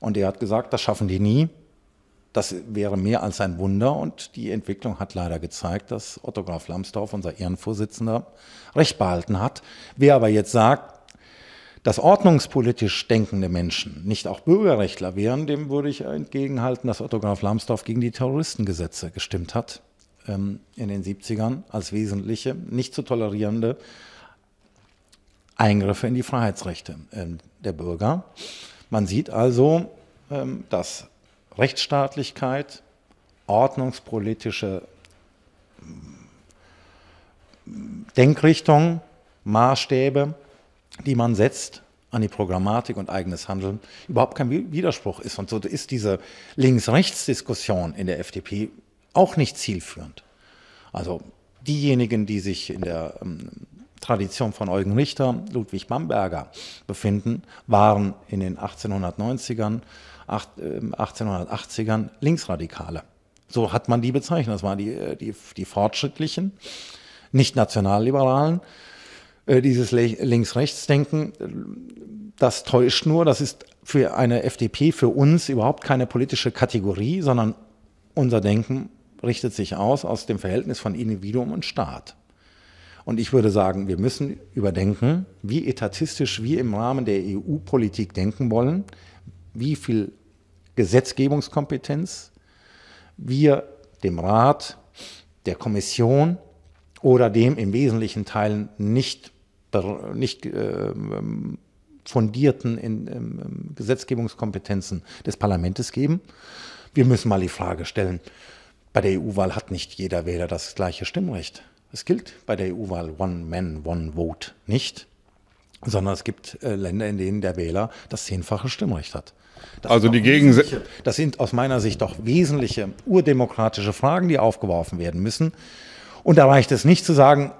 Und er hat gesagt, das schaffen die nie. Das wäre mehr als ein Wunder. Und die Entwicklung hat leider gezeigt, dass Otto Graf Lambsdorff, unser Ehrenvorsitzender, recht behalten hat. Wer aber jetzt sagt, dass ordnungspolitisch denkende Menschen nicht auch Bürgerrechtler wären, dem würde ich entgegenhalten, dass Otto Graf Lambsdorff gegen die Terroristengesetze gestimmt hat ähm, in den 70ern als wesentliche, nicht zu tolerierende Eingriffe in die Freiheitsrechte ähm, der Bürger. Man sieht also, ähm, dass Rechtsstaatlichkeit, ordnungspolitische ähm, Denkrichtung, Maßstäbe die man setzt an die Programmatik und eigenes Handeln, überhaupt kein Widerspruch ist. Und so ist diese Links-Rechts-Diskussion in der FDP auch nicht zielführend. Also diejenigen, die sich in der ähm, Tradition von Eugen Richter, Ludwig Bamberger befinden, waren in den 1890ern, 1880ern ähm, Linksradikale. So hat man die bezeichnet. Das waren die, äh, die, die fortschrittlichen, nicht nationalliberalen, äh, dieses Links-Rechts-Denken, das täuscht nur, das ist für eine FDP, für uns überhaupt keine politische Kategorie, sondern unser Denken richtet sich aus aus dem Verhältnis von Individuum und Staat. Und ich würde sagen, wir müssen überdenken, wie etatistisch wir im Rahmen der EU-Politik denken wollen, wie viel Gesetzgebungskompetenz wir dem Rat, der Kommission oder dem im wesentlichen Teilen nicht nicht äh, fundierten ähm, ähm, Gesetzgebungskompetenzen des Parlamentes geben. Wir müssen mal die Frage stellen, bei der EU-Wahl hat nicht jeder Wähler das gleiche Stimmrecht. Es gilt bei der EU-Wahl One Man, One Vote nicht, sondern es gibt äh, Länder, in denen der Wähler das zehnfache Stimmrecht hat.
Das also die Gegensätze.
Das sind aus meiner Sicht doch wesentliche urdemokratische Fragen, die aufgeworfen werden müssen. Und da reicht es nicht zu sagen,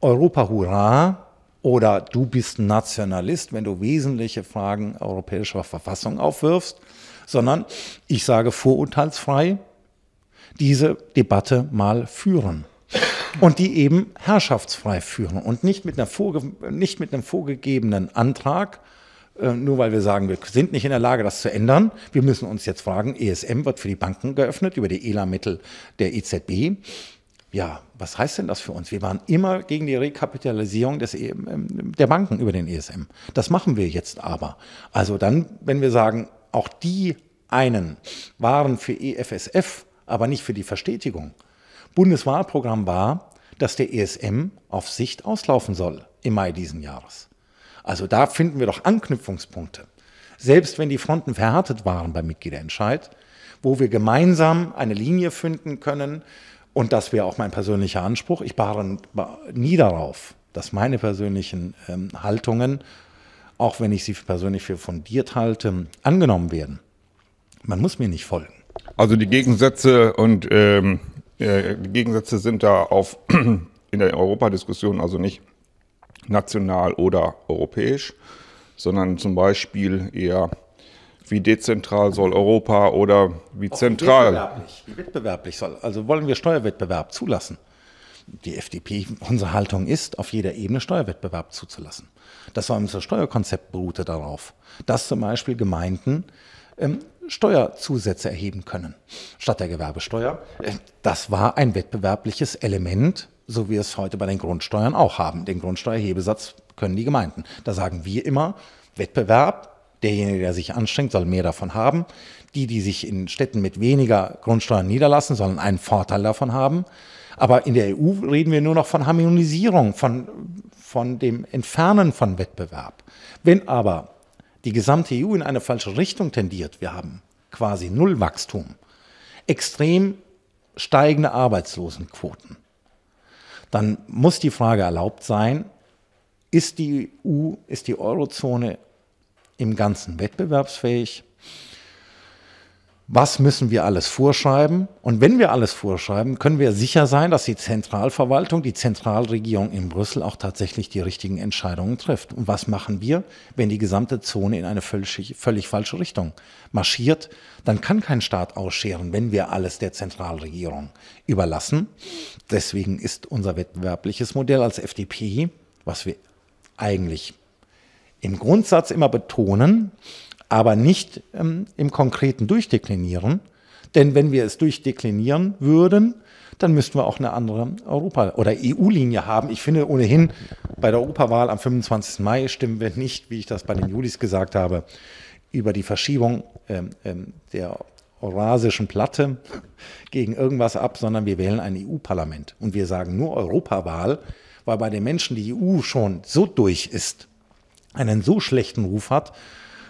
Europa hurra, oder du bist Nationalist, wenn du wesentliche Fragen europäischer Verfassung aufwirfst, sondern ich sage vorurteilsfrei, diese Debatte mal führen. Und die eben herrschaftsfrei führen und nicht mit, einer vorge nicht mit einem vorgegebenen Antrag, äh, nur weil wir sagen, wir sind nicht in der Lage, das zu ändern. Wir müssen uns jetzt fragen, ESM wird für die Banken geöffnet über die ELA-Mittel der EZB ja, was heißt denn das für uns? Wir waren immer gegen die Rekapitalisierung des, e- ähm, der Banken über den ESM. Das machen wir jetzt aber. Also dann, wenn wir sagen, auch die einen waren für EFSF, aber nicht für die Verstetigung. Bundeswahlprogramm war, dass der ESM auf Sicht auslaufen soll im Mai diesen Jahres. Also da finden wir doch Anknüpfungspunkte. Selbst wenn die Fronten verhärtet waren beim Mitgliederentscheid, wo wir gemeinsam eine Linie finden können, und das wäre auch mein persönlicher Anspruch. Ich beharre nie darauf, dass meine persönlichen ähm, Haltungen, auch wenn ich sie persönlich für fundiert halte, angenommen werden. Man muss mir nicht folgen.
Also die Gegensätze und ähm, äh, die Gegensätze sind da auf in der Europadiskussion also nicht national oder europäisch, sondern zum Beispiel eher wie dezentral soll Europa oder
wie Auch zentral. Wie wettbewerblich, wie wettbewerblich soll. Also wollen wir Steuerwettbewerb zulassen? Die FDP, unsere Haltung ist, auf jeder Ebene Steuerwettbewerb zuzulassen. Das war unser Steuerkonzept beruhte darauf, dass zum Beispiel Gemeinden ähm, Steuerzusätze erheben können statt der Gewerbesteuer. Äh, das war ein wettbewerbliches Element, so wie wir es heute bei den Grundsteuern auch haben. Den Grundsteuerhebesatz können die Gemeinden. Da sagen wir immer, Wettbewerb derjenige, der sich anstrengt, soll mehr davon haben. Die, die sich in Städten mit weniger Grundsteuern niederlassen, sollen einen Vorteil davon haben. Aber in der EU reden wir nur noch von Harmonisierung, von, von dem Entfernen von Wettbewerb. Wenn aber die gesamte EU in eine falsche Richtung tendiert, wir haben quasi Nullwachstum, extrem steigende Arbeitslosenquoten, dann muss die Frage erlaubt sein, ist die EU, ist die Eurozone im Ganzen wettbewerbsfähig? Was müssen wir alles vorschreiben? Und wenn wir alles vorschreiben, können wir sicher sein, dass die Zentralverwaltung, die Zentralregierung in Brüssel auch tatsächlich die richtigen Entscheidungen trifft. Und was machen wir, wenn die gesamte Zone in eine völlig, völlig falsche Richtung marschiert? Dann kann kein Staat ausscheren, wenn wir alles der Zentralregierung überlassen. Deswegen ist unser wettbewerbliches Modell als FDP, was wir eigentlich im Grundsatz immer betonen, aber nicht ähm, im Konkreten durchdeklinieren. Denn wenn wir es durchdeklinieren würden, dann müssten wir auch eine andere Europa- oder EU-Linie haben. Ich finde ohnehin, bei der Europawahl am 25. Mai stimmen wir nicht, wie ich das bei den Julis gesagt habe, über die Verschiebung ähm, ähm der eurasischen Platte gegen irgendwas ab, sondern wir wählen ein EU-Parlament. Und wir sagen nur Europawahl, weil bei den Menschen die EU schon so durch ist, einen so schlechten Ruf hat,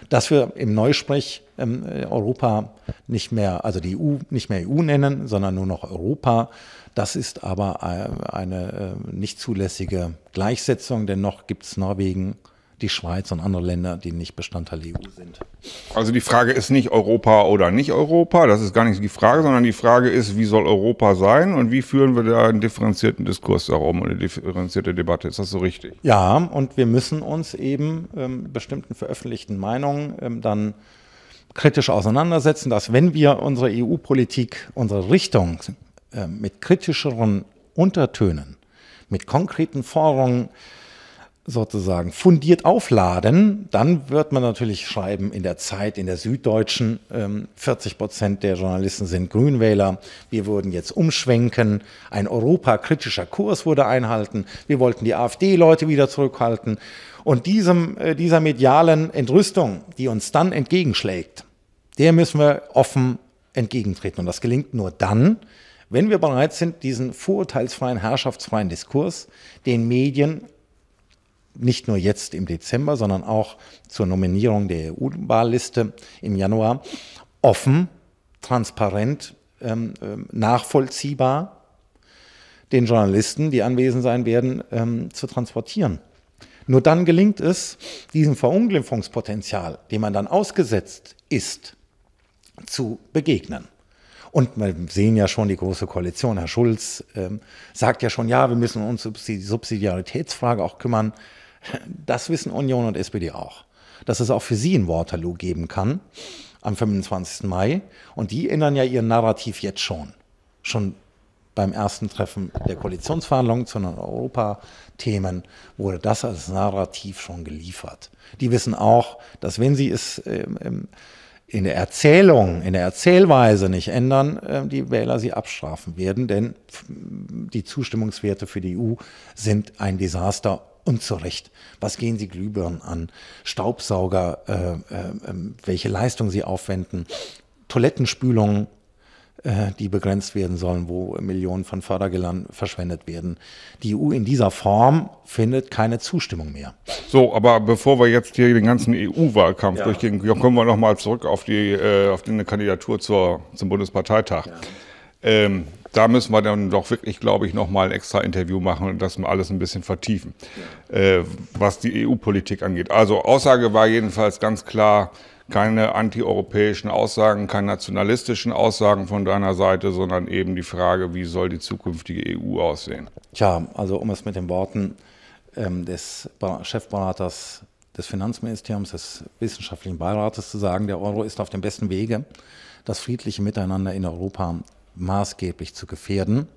dass wir im Neusprech ähm, äh, Europa nicht mehr, also die EU nicht mehr EU nennen, sondern nur noch Europa. Das ist aber äh, eine äh, nicht zulässige Gleichsetzung, denn noch gibt es Norwegen, die Schweiz und andere Länder, die nicht Bestandteil der EU sind.
Also die Frage ist nicht Europa oder nicht Europa, das ist gar nicht die Frage, sondern die Frage ist, wie soll Europa sein und wie führen wir da einen differenzierten Diskurs darum und eine differenzierte Debatte. Ist das so richtig?
Ja, und wir müssen uns eben ähm, bestimmten veröffentlichten Meinungen ähm, dann kritisch auseinandersetzen, dass wenn wir unsere EU-Politik, unsere Richtung äh, mit kritischeren Untertönen, mit konkreten Forderungen, sozusagen fundiert aufladen, dann wird man natürlich schreiben, in der Zeit, in der Süddeutschen, 40 ähm, Prozent der Journalisten sind Grünwähler. Wir würden jetzt umschwenken. Ein europakritischer Kurs wurde einhalten. Wir wollten die AfD-Leute wieder zurückhalten. Und diesem, äh, dieser medialen Entrüstung, die uns dann entgegenschlägt, der müssen wir offen entgegentreten. Und das gelingt nur dann, wenn wir bereit sind, diesen vorurteilsfreien, herrschaftsfreien Diskurs den Medien nicht nur jetzt im Dezember, sondern auch zur Nominierung der EU-Wahlliste im Januar offen, transparent, ähm, ähm, nachvollziehbar den Journalisten, die anwesend sein werden, ähm, zu transportieren. Nur dann gelingt es, diesem Verunglimpfungspotenzial, dem man dann ausgesetzt ist, zu begegnen. Und wir sehen ja schon die Große Koalition, Herr Schulz ähm, sagt ja schon, ja, wir müssen uns um die Subsidiaritätsfrage auch kümmern. Das wissen Union und SPD auch. Dass es auch für sie ein Waterloo geben kann am 25. Mai. Und die ändern ja ihr Narrativ jetzt schon. Schon beim ersten Treffen der Koalitionsverhandlungen zu den Europathemen wurde das als Narrativ schon geliefert. Die wissen auch, dass wenn sie es ähm, ähm in der Erzählung, in der Erzählweise nicht ändern, ähm, die Wähler sie abstrafen werden, denn die Zustimmungswerte für die EU sind ein Desaster und zu Recht. Was gehen sie Glühbirnen an, Staubsauger, äh, äh, ähm, welche Leistung sie aufwenden, Toilettenspülungen äh, die begrenzt werden sollen, wo Millionen von Fördergeldern verschwendet werden. Die EU in dieser Form findet keine Zustimmung mehr. So, aber bevor wir jetzt
hier den ganzen EU-Wahlkampf ja. durchgehen, kommen wir nochmal zurück auf die äh, auf eine Kandidatur zur, zum Bundesparteitag. Ja. Ähm, da müssen wir dann doch wirklich, glaube ich, nochmal ein extra Interview machen und das mal alles ein bisschen vertiefen, ja. äh, was die EU-Politik angeht. Also Aussage war jedenfalls ganz klar, keine antieuropäischen Aussagen, keine nationalistischen Aussagen von deiner Seite, sondern eben die Frage, wie soll die zukünftige EU aussehen?
Tja, also um es mit den Worten ähm, des Chefberaters des Finanzministeriums, des wissenschaftlichen Beirates zu sagen, der Euro ist auf dem besten Wege, das friedliche Miteinander in Europa maßgeblich zu gefährden.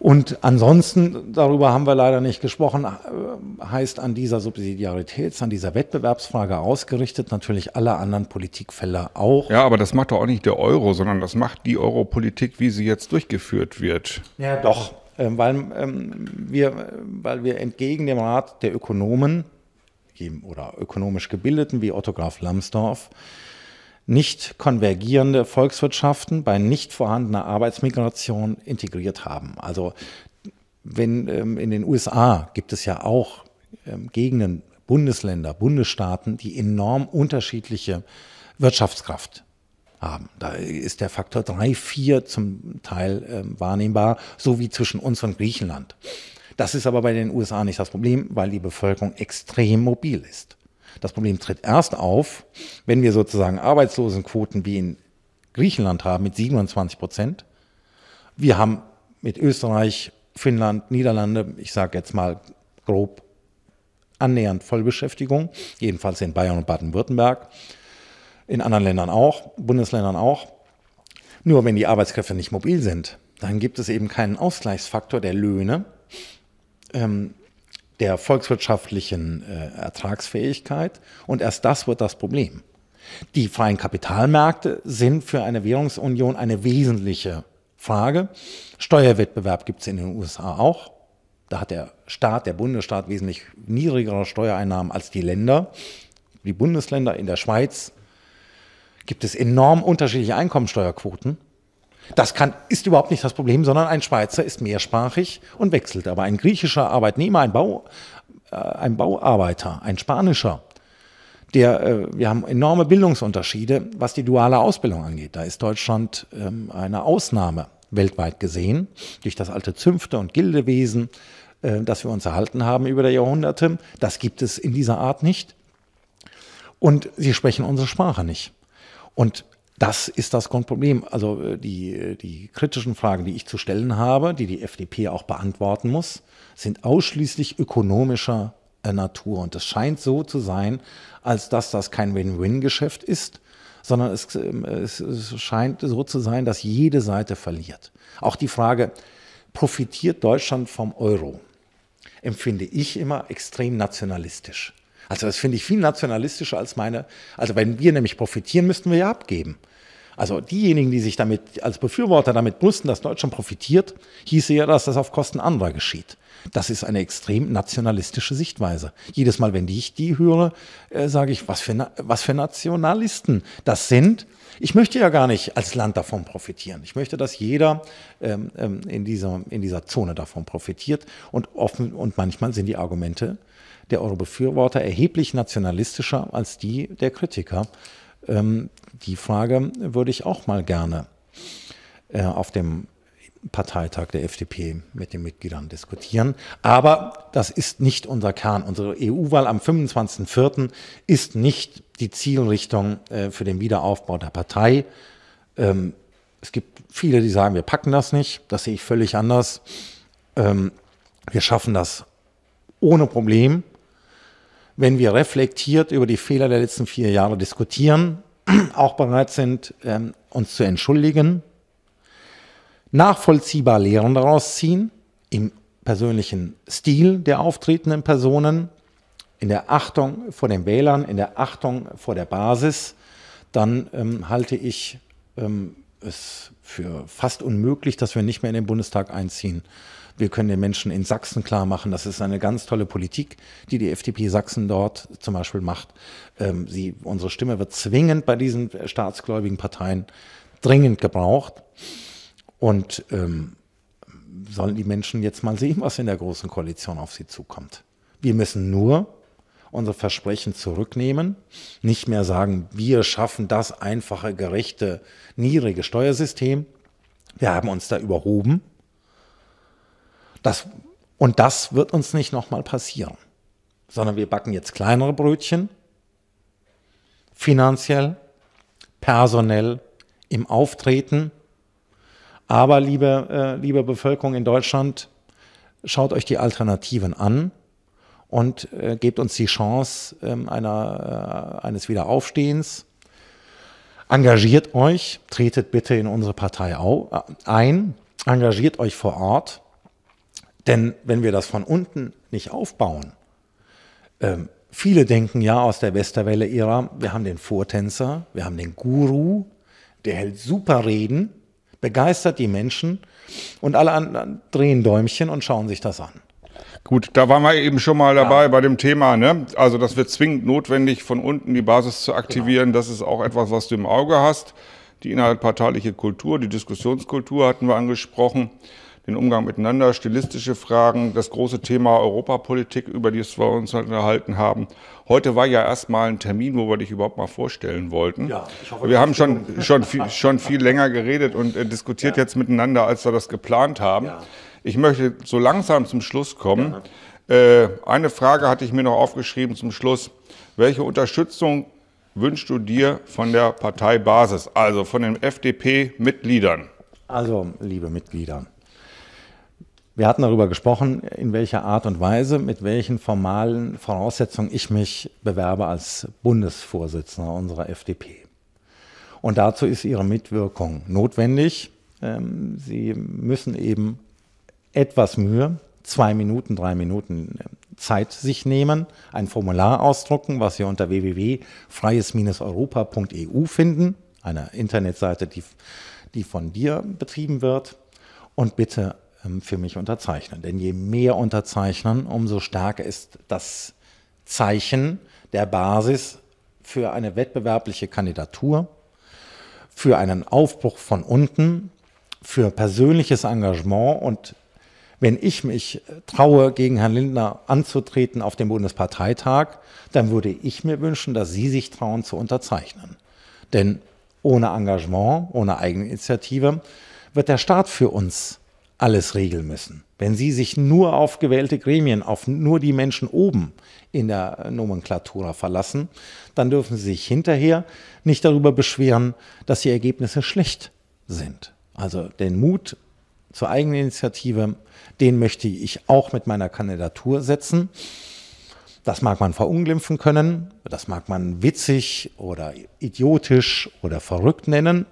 Und ansonsten, darüber haben wir leider nicht gesprochen, äh, heißt an dieser Subsidiaritäts-, an dieser Wettbewerbsfrage ausgerichtet natürlich alle anderen Politikfälle auch. Ja, aber das
macht doch auch nicht der Euro, sondern das macht die Europolitik, wie sie jetzt durchgeführt wird. Ja, doch,
ähm, weil, ähm, wir, äh, weil wir entgegen dem Rat der Ökonomen oder ökonomisch Gebildeten wie Otto Graf Lambsdorff nicht konvergierende Volkswirtschaften bei nicht vorhandener Arbeitsmigration integriert haben. Also wenn ähm, in den USA gibt es ja auch ähm, Gegenden, Bundesländer, Bundesstaaten, die enorm unterschiedliche Wirtschaftskraft haben. Da ist der Faktor drei, vier zum Teil ähm, wahrnehmbar, so wie zwischen uns und Griechenland. Das ist aber bei den USA nicht das Problem, weil die Bevölkerung extrem mobil ist. Das Problem tritt erst auf, wenn wir sozusagen Arbeitslosenquoten wie in Griechenland haben mit 27 Prozent. Wir haben mit Österreich, Finnland, Niederlande, ich sage jetzt mal grob annähernd Vollbeschäftigung, jedenfalls in Bayern und Baden-Württemberg, in anderen Ländern auch, Bundesländern auch. Nur wenn die Arbeitskräfte nicht mobil sind, dann gibt es eben keinen Ausgleichsfaktor der Löhne, ähm, der volkswirtschaftlichen äh, Ertragsfähigkeit und erst das wird das Problem. Die freien Kapitalmärkte sind für eine Währungsunion eine wesentliche Frage. Steuerwettbewerb gibt es in den USA auch. Da hat der Staat, der Bundesstaat wesentlich niedrigere Steuereinnahmen als die Länder. Die Bundesländer in der Schweiz gibt es enorm unterschiedliche Einkommensteuerquoten. Das kann, ist überhaupt nicht das Problem, sondern ein Schweizer ist mehrsprachig und wechselt. Aber ein griechischer Arbeitnehmer, ein, Bau, äh, ein Bauarbeiter, ein spanischer, der, äh, wir haben enorme Bildungsunterschiede, was die duale Ausbildung angeht. Da ist Deutschland ähm, eine Ausnahme weltweit gesehen, durch das alte Zünfte- und Gildewesen, äh, das wir uns erhalten haben über die Jahrhunderte. Das gibt es in dieser Art nicht. Und sie sprechen unsere Sprache nicht. Und das ist das Grundproblem. Also äh, die, äh, die kritischen Fragen, die ich zu stellen habe, die die FDP auch beantworten muss, sind ausschließlich ökonomischer äh, Natur. Und es scheint so zu sein, als dass das kein Win-Win-Geschäft ist, sondern es, ähm, es, es, scheint so zu sein, dass jede Seite verliert. Auch die Frage, profitiert Deutschland vom Euro, empfinde ich immer extrem nationalistisch. Also das finde ich viel nationalistischer als meine. Also wenn wir nämlich profitieren, müssten wir ja abgeben. Also diejenigen, die sich damit als Befürworter damit brüsten, dass Deutschland profitiert, hieße ja, dass das auf Kosten anderer geschieht. Das ist eine extrem nationalistische Sichtweise. Jedes Mal, wenn ich die höre, äh, sage ich, was für, was für Nationalisten das sind. Ich möchte ja gar nicht als Land davon profitieren. Ich möchte, dass jeder ähm, ähm in, dieser, in dieser Zone davon profitiert. Und, offen, und manchmal sind die Argumente der Eurobefürworter erheblich nationalistischer als die der Kritiker. Ähm, die Frage würde ich auch mal gerne äh, auf dem Parteitag der FDP mit den Mitgliedern diskutieren. Aber das ist nicht unser Kern. Unsere EU-Wahl am 25.04. ist nicht die Zielrichtung äh, für den Wiederaufbau der Partei. Ähm, es gibt viele, die sagen, wir packen das nicht. Das sehe ich völlig anders. Ähm, wir schaffen das ohne Problem wenn wir reflektiert über die Fehler der letzten vier Jahre diskutieren, auch bereit sind, ähm, uns zu entschuldigen, nachvollziehbar Lehren daraus ziehen, im persönlichen Stil der auftretenden Personen, in der Achtung vor den Wählern, in der Achtung vor der Basis, dann ähm, halte ich ähm, es für fast unmöglich, dass wir nicht mehr in den Bundestag einziehen. Wir können den Menschen in Sachsen klar machen, das ist eine ganz tolle Politik, die die FDP Sachsen dort zum Beispiel macht. Ähm, sie, unsere Stimme wird zwingend bei diesen staatsgläubigen Parteien dringend gebraucht. Und ähm, sollen die Menschen jetzt mal sehen, was in der Großen Koalition auf sie zukommt. Wir müssen nur unsere Versprechen zurücknehmen, nicht mehr sagen, wir schaffen das einfache, gerechte, niedrige Steuersystem. Wir haben uns da überhoben. Das, und das wird uns nicht nochmal passieren, sondern wir backen jetzt kleinere Brötchen, finanziell, personell, im Auftreten. Aber liebe, äh, liebe Bevölkerung in Deutschland, schaut euch die Alternativen an und äh, gebt uns die Chance äh, einer, äh, eines Wiederaufstehens. Engagiert euch, tretet bitte in unsere Partei äh, ein, engagiert euch vor Ort, denn wenn wir das von unten nicht aufbauen, ähm, viele denken ja aus der Westerwelle-Ära, wir haben den Vortänzer, wir haben den Guru, der hält super Reden, begeistert die Menschen und alle anderen drehen Däumchen und schauen sich das an.
Gut, da waren wir eben schon mal dabei ja. bei dem Thema, ne? Also, das wird zwingend notwendig, von unten die Basis zu genau. aktivieren. Genau. Das ist auch etwas, was du im Auge hast. Die innerparteiliche Kultur, die Diskussionskultur hatten wir angesprochen, den Umgang miteinander, stilistische Fragen, das große Thema Europapolitik, über das wir uns halt erhalten haben. Heute war ja erst mal ein Termin, wo wir dich überhaupt mal vorstellen wollten. Ja, ich hoffe, wir haben schon, schon, viel, schon viel länger geredet und äh, diskutiert ja. jetzt miteinander, als wir das geplant haben. Ja. Ich möchte so langsam zum Schluss kommen. Äh, eine Frage hatte ich mir noch aufgeschrieben zum Schluss. Welche Unterstützung wünschst du dir von der Parteibasis, also von den FDP-Mitgliedern?
Also, liebe Mitglieder, wir hatten darüber gesprochen, in welcher Art und Weise, mit welchen formalen Voraussetzungen ich mich bewerbe als Bundesvorsitzender unserer FDP. Und dazu ist Ihre Mitwirkung notwendig. Ähm, sie müssen eben etwas Mühe, zwei Minuten, drei Minuten äh, Zeit sich nehmen, ein Formular ausdrucken, was Sie unter www.freies-europa.eu finden, einer Internetseite, die, die von dir betrieben wird, und bitte ähm, für mich unterzeichnen. Denn je mehr unterzeichnen, umso stärker ist das Zeichen der Basis für eine wettbewerbliche Kandidatur, für einen Aufbruch von unten, für persönliches Engagement und wenn ich mich äh, traue, gegen Herrn Lindner anzutreten auf dem Bundesparteitag, dann würde ich mir wünschen, dass Sie sich trauen zu unterzeichnen. Denn ohne Engagement, ohne Eigeninitiative wird der Staat für uns alles regeln müssen. Wenn Sie sich nur auf gewählte Gremien, auf nur die Menschen oben in der äh, Nomenklatura verlassen, dann dürfen Sie sich hinterher nicht darüber beschweren, dass die Ergebnisse schlecht sind. Also den Mut zur Eigeninitiative, den möchte ich auch mit meiner Kandidatur setzen. Das mag man verunglimpfen können, das mag man witzig oder idiotisch oder verrückt nennen,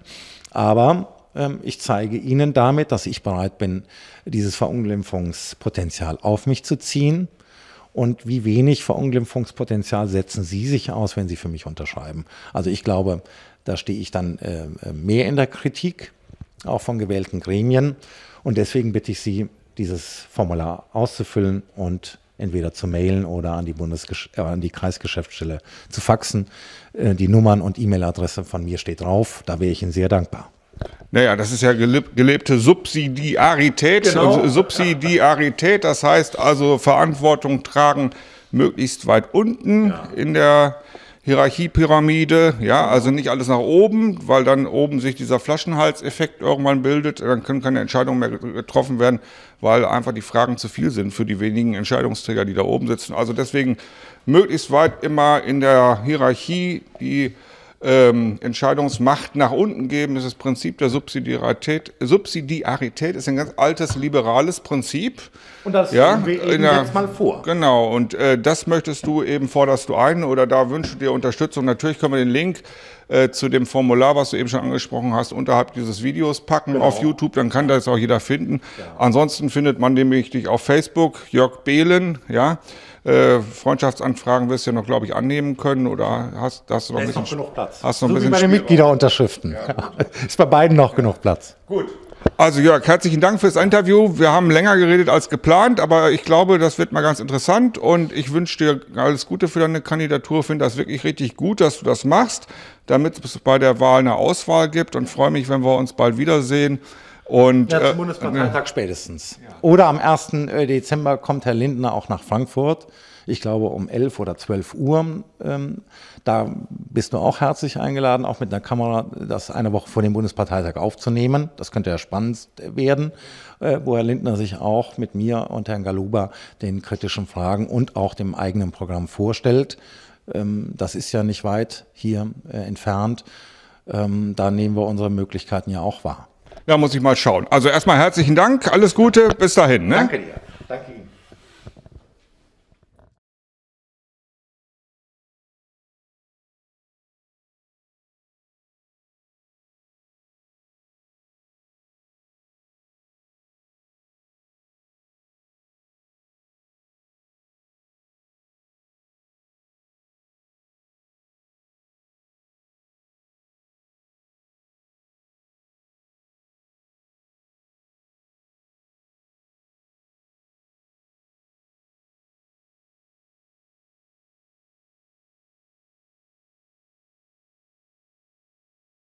aber ähm, ich zeige Ihnen damit, dass ich bereit bin, dieses Verunglimpfungspotenzial auf mich zu ziehen. Und wie wenig Verunglimpfungspotenzial setzen Sie sich aus, wenn Sie für mich unterschreiben? Also ich glaube, da stehe ich dann äh, äh mehr in der Kritik auch von gewählten Gremien. Und deswegen bitte ich Sie, dieses Formular auszufüllen und entweder zu mailen oder an die, Bundesgesch äh, an die Kreisgeschäftsstelle zu faxen. Äh, die Nummern und E-Mail-Adresse von mir steht drauf. Da wäre ich Ihnen sehr dankbar.
Naja, das ist ja gelebte Subsidiarität. Genau. Subsidiarität, das heißt also Verantwortung tragen möglichst weit unten ja. in der Hierarchiepyramide, ja, also nicht alles nach oben, weil dann oben sich dieser Flaschenhalseffekt irgendwann bildet, dann können keine Entscheidungen mehr getroffen werden, weil einfach die Fragen zu viel sind für die wenigen Entscheidungsträger, die da oben sitzen. Also deswegen möglichst weit immer in der Hierarchie die ähm, Entscheidungsmacht nach unten geben, das ist das Prinzip der Subsidiarität. Subsidiarität ist ein ganz altes liberales Prinzip.
Und das ja, wir eben der, jetzt
mal vor. Genau, und äh, das möchtest du eben, forderst du ein oder da wünschst du dir Unterstützung. Natürlich können wir den Link äh, zu dem Formular, was du eben schon angesprochen hast, unterhalb dieses Videos packen genau. auf YouTube, dann kann das auch jeder finden. Ja. Ansonsten findet man nämlich dich auf Facebook, Jörg Behlen, ja. Äh, Freundschaftsanfragen wirst du ja noch, glaube ich, annehmen können oder hast, hast du noch da ein bisschen noch genug Platz? Hast du so noch ein bisschen bei den
Mitgliederunterschriften. Ja, ist bei beiden noch genug Platz. Gut.
Also Jörg, herzlichen Dank fürs Interview. Wir haben länger geredet als geplant, aber ich glaube, das wird mal ganz interessant und ich wünsche dir alles Gute für deine Kandidatur. Finde das wirklich richtig gut, dass du das machst, damit es bei der Wahl eine Auswahl gibt und freue mich, wenn wir uns bald wiedersehen. Und, ja, zum Bundesparteitag äh, äh spätestens.
Ja. Oder am 1. Äh, Dezember kommt Herr Lindner auch nach Frankfurt. Ich glaube um 11 oder 12 Uhr. Ähm, da bist du auch herzlich eingeladen, auch mit einer Kamera, das eine Woche vor dem Bundesparteitag aufzunehmen. Das könnte ja spannend werden, äh, wo Herr Lindner sich auch mit mir und Herrn Galuba den kritischen Fragen und auch dem eigenen Programm vorstellt. Ähm, das ist ja nicht weit hier äh, entfernt. Ähm, da nehmen wir unsere Möglichkeiten ja auch wahr.
Ja, muss ich mal schauen. Also erstmal herzlichen Dank, alles Gute, bis dahin. Ne? Danke dir.
Danke Ihnen.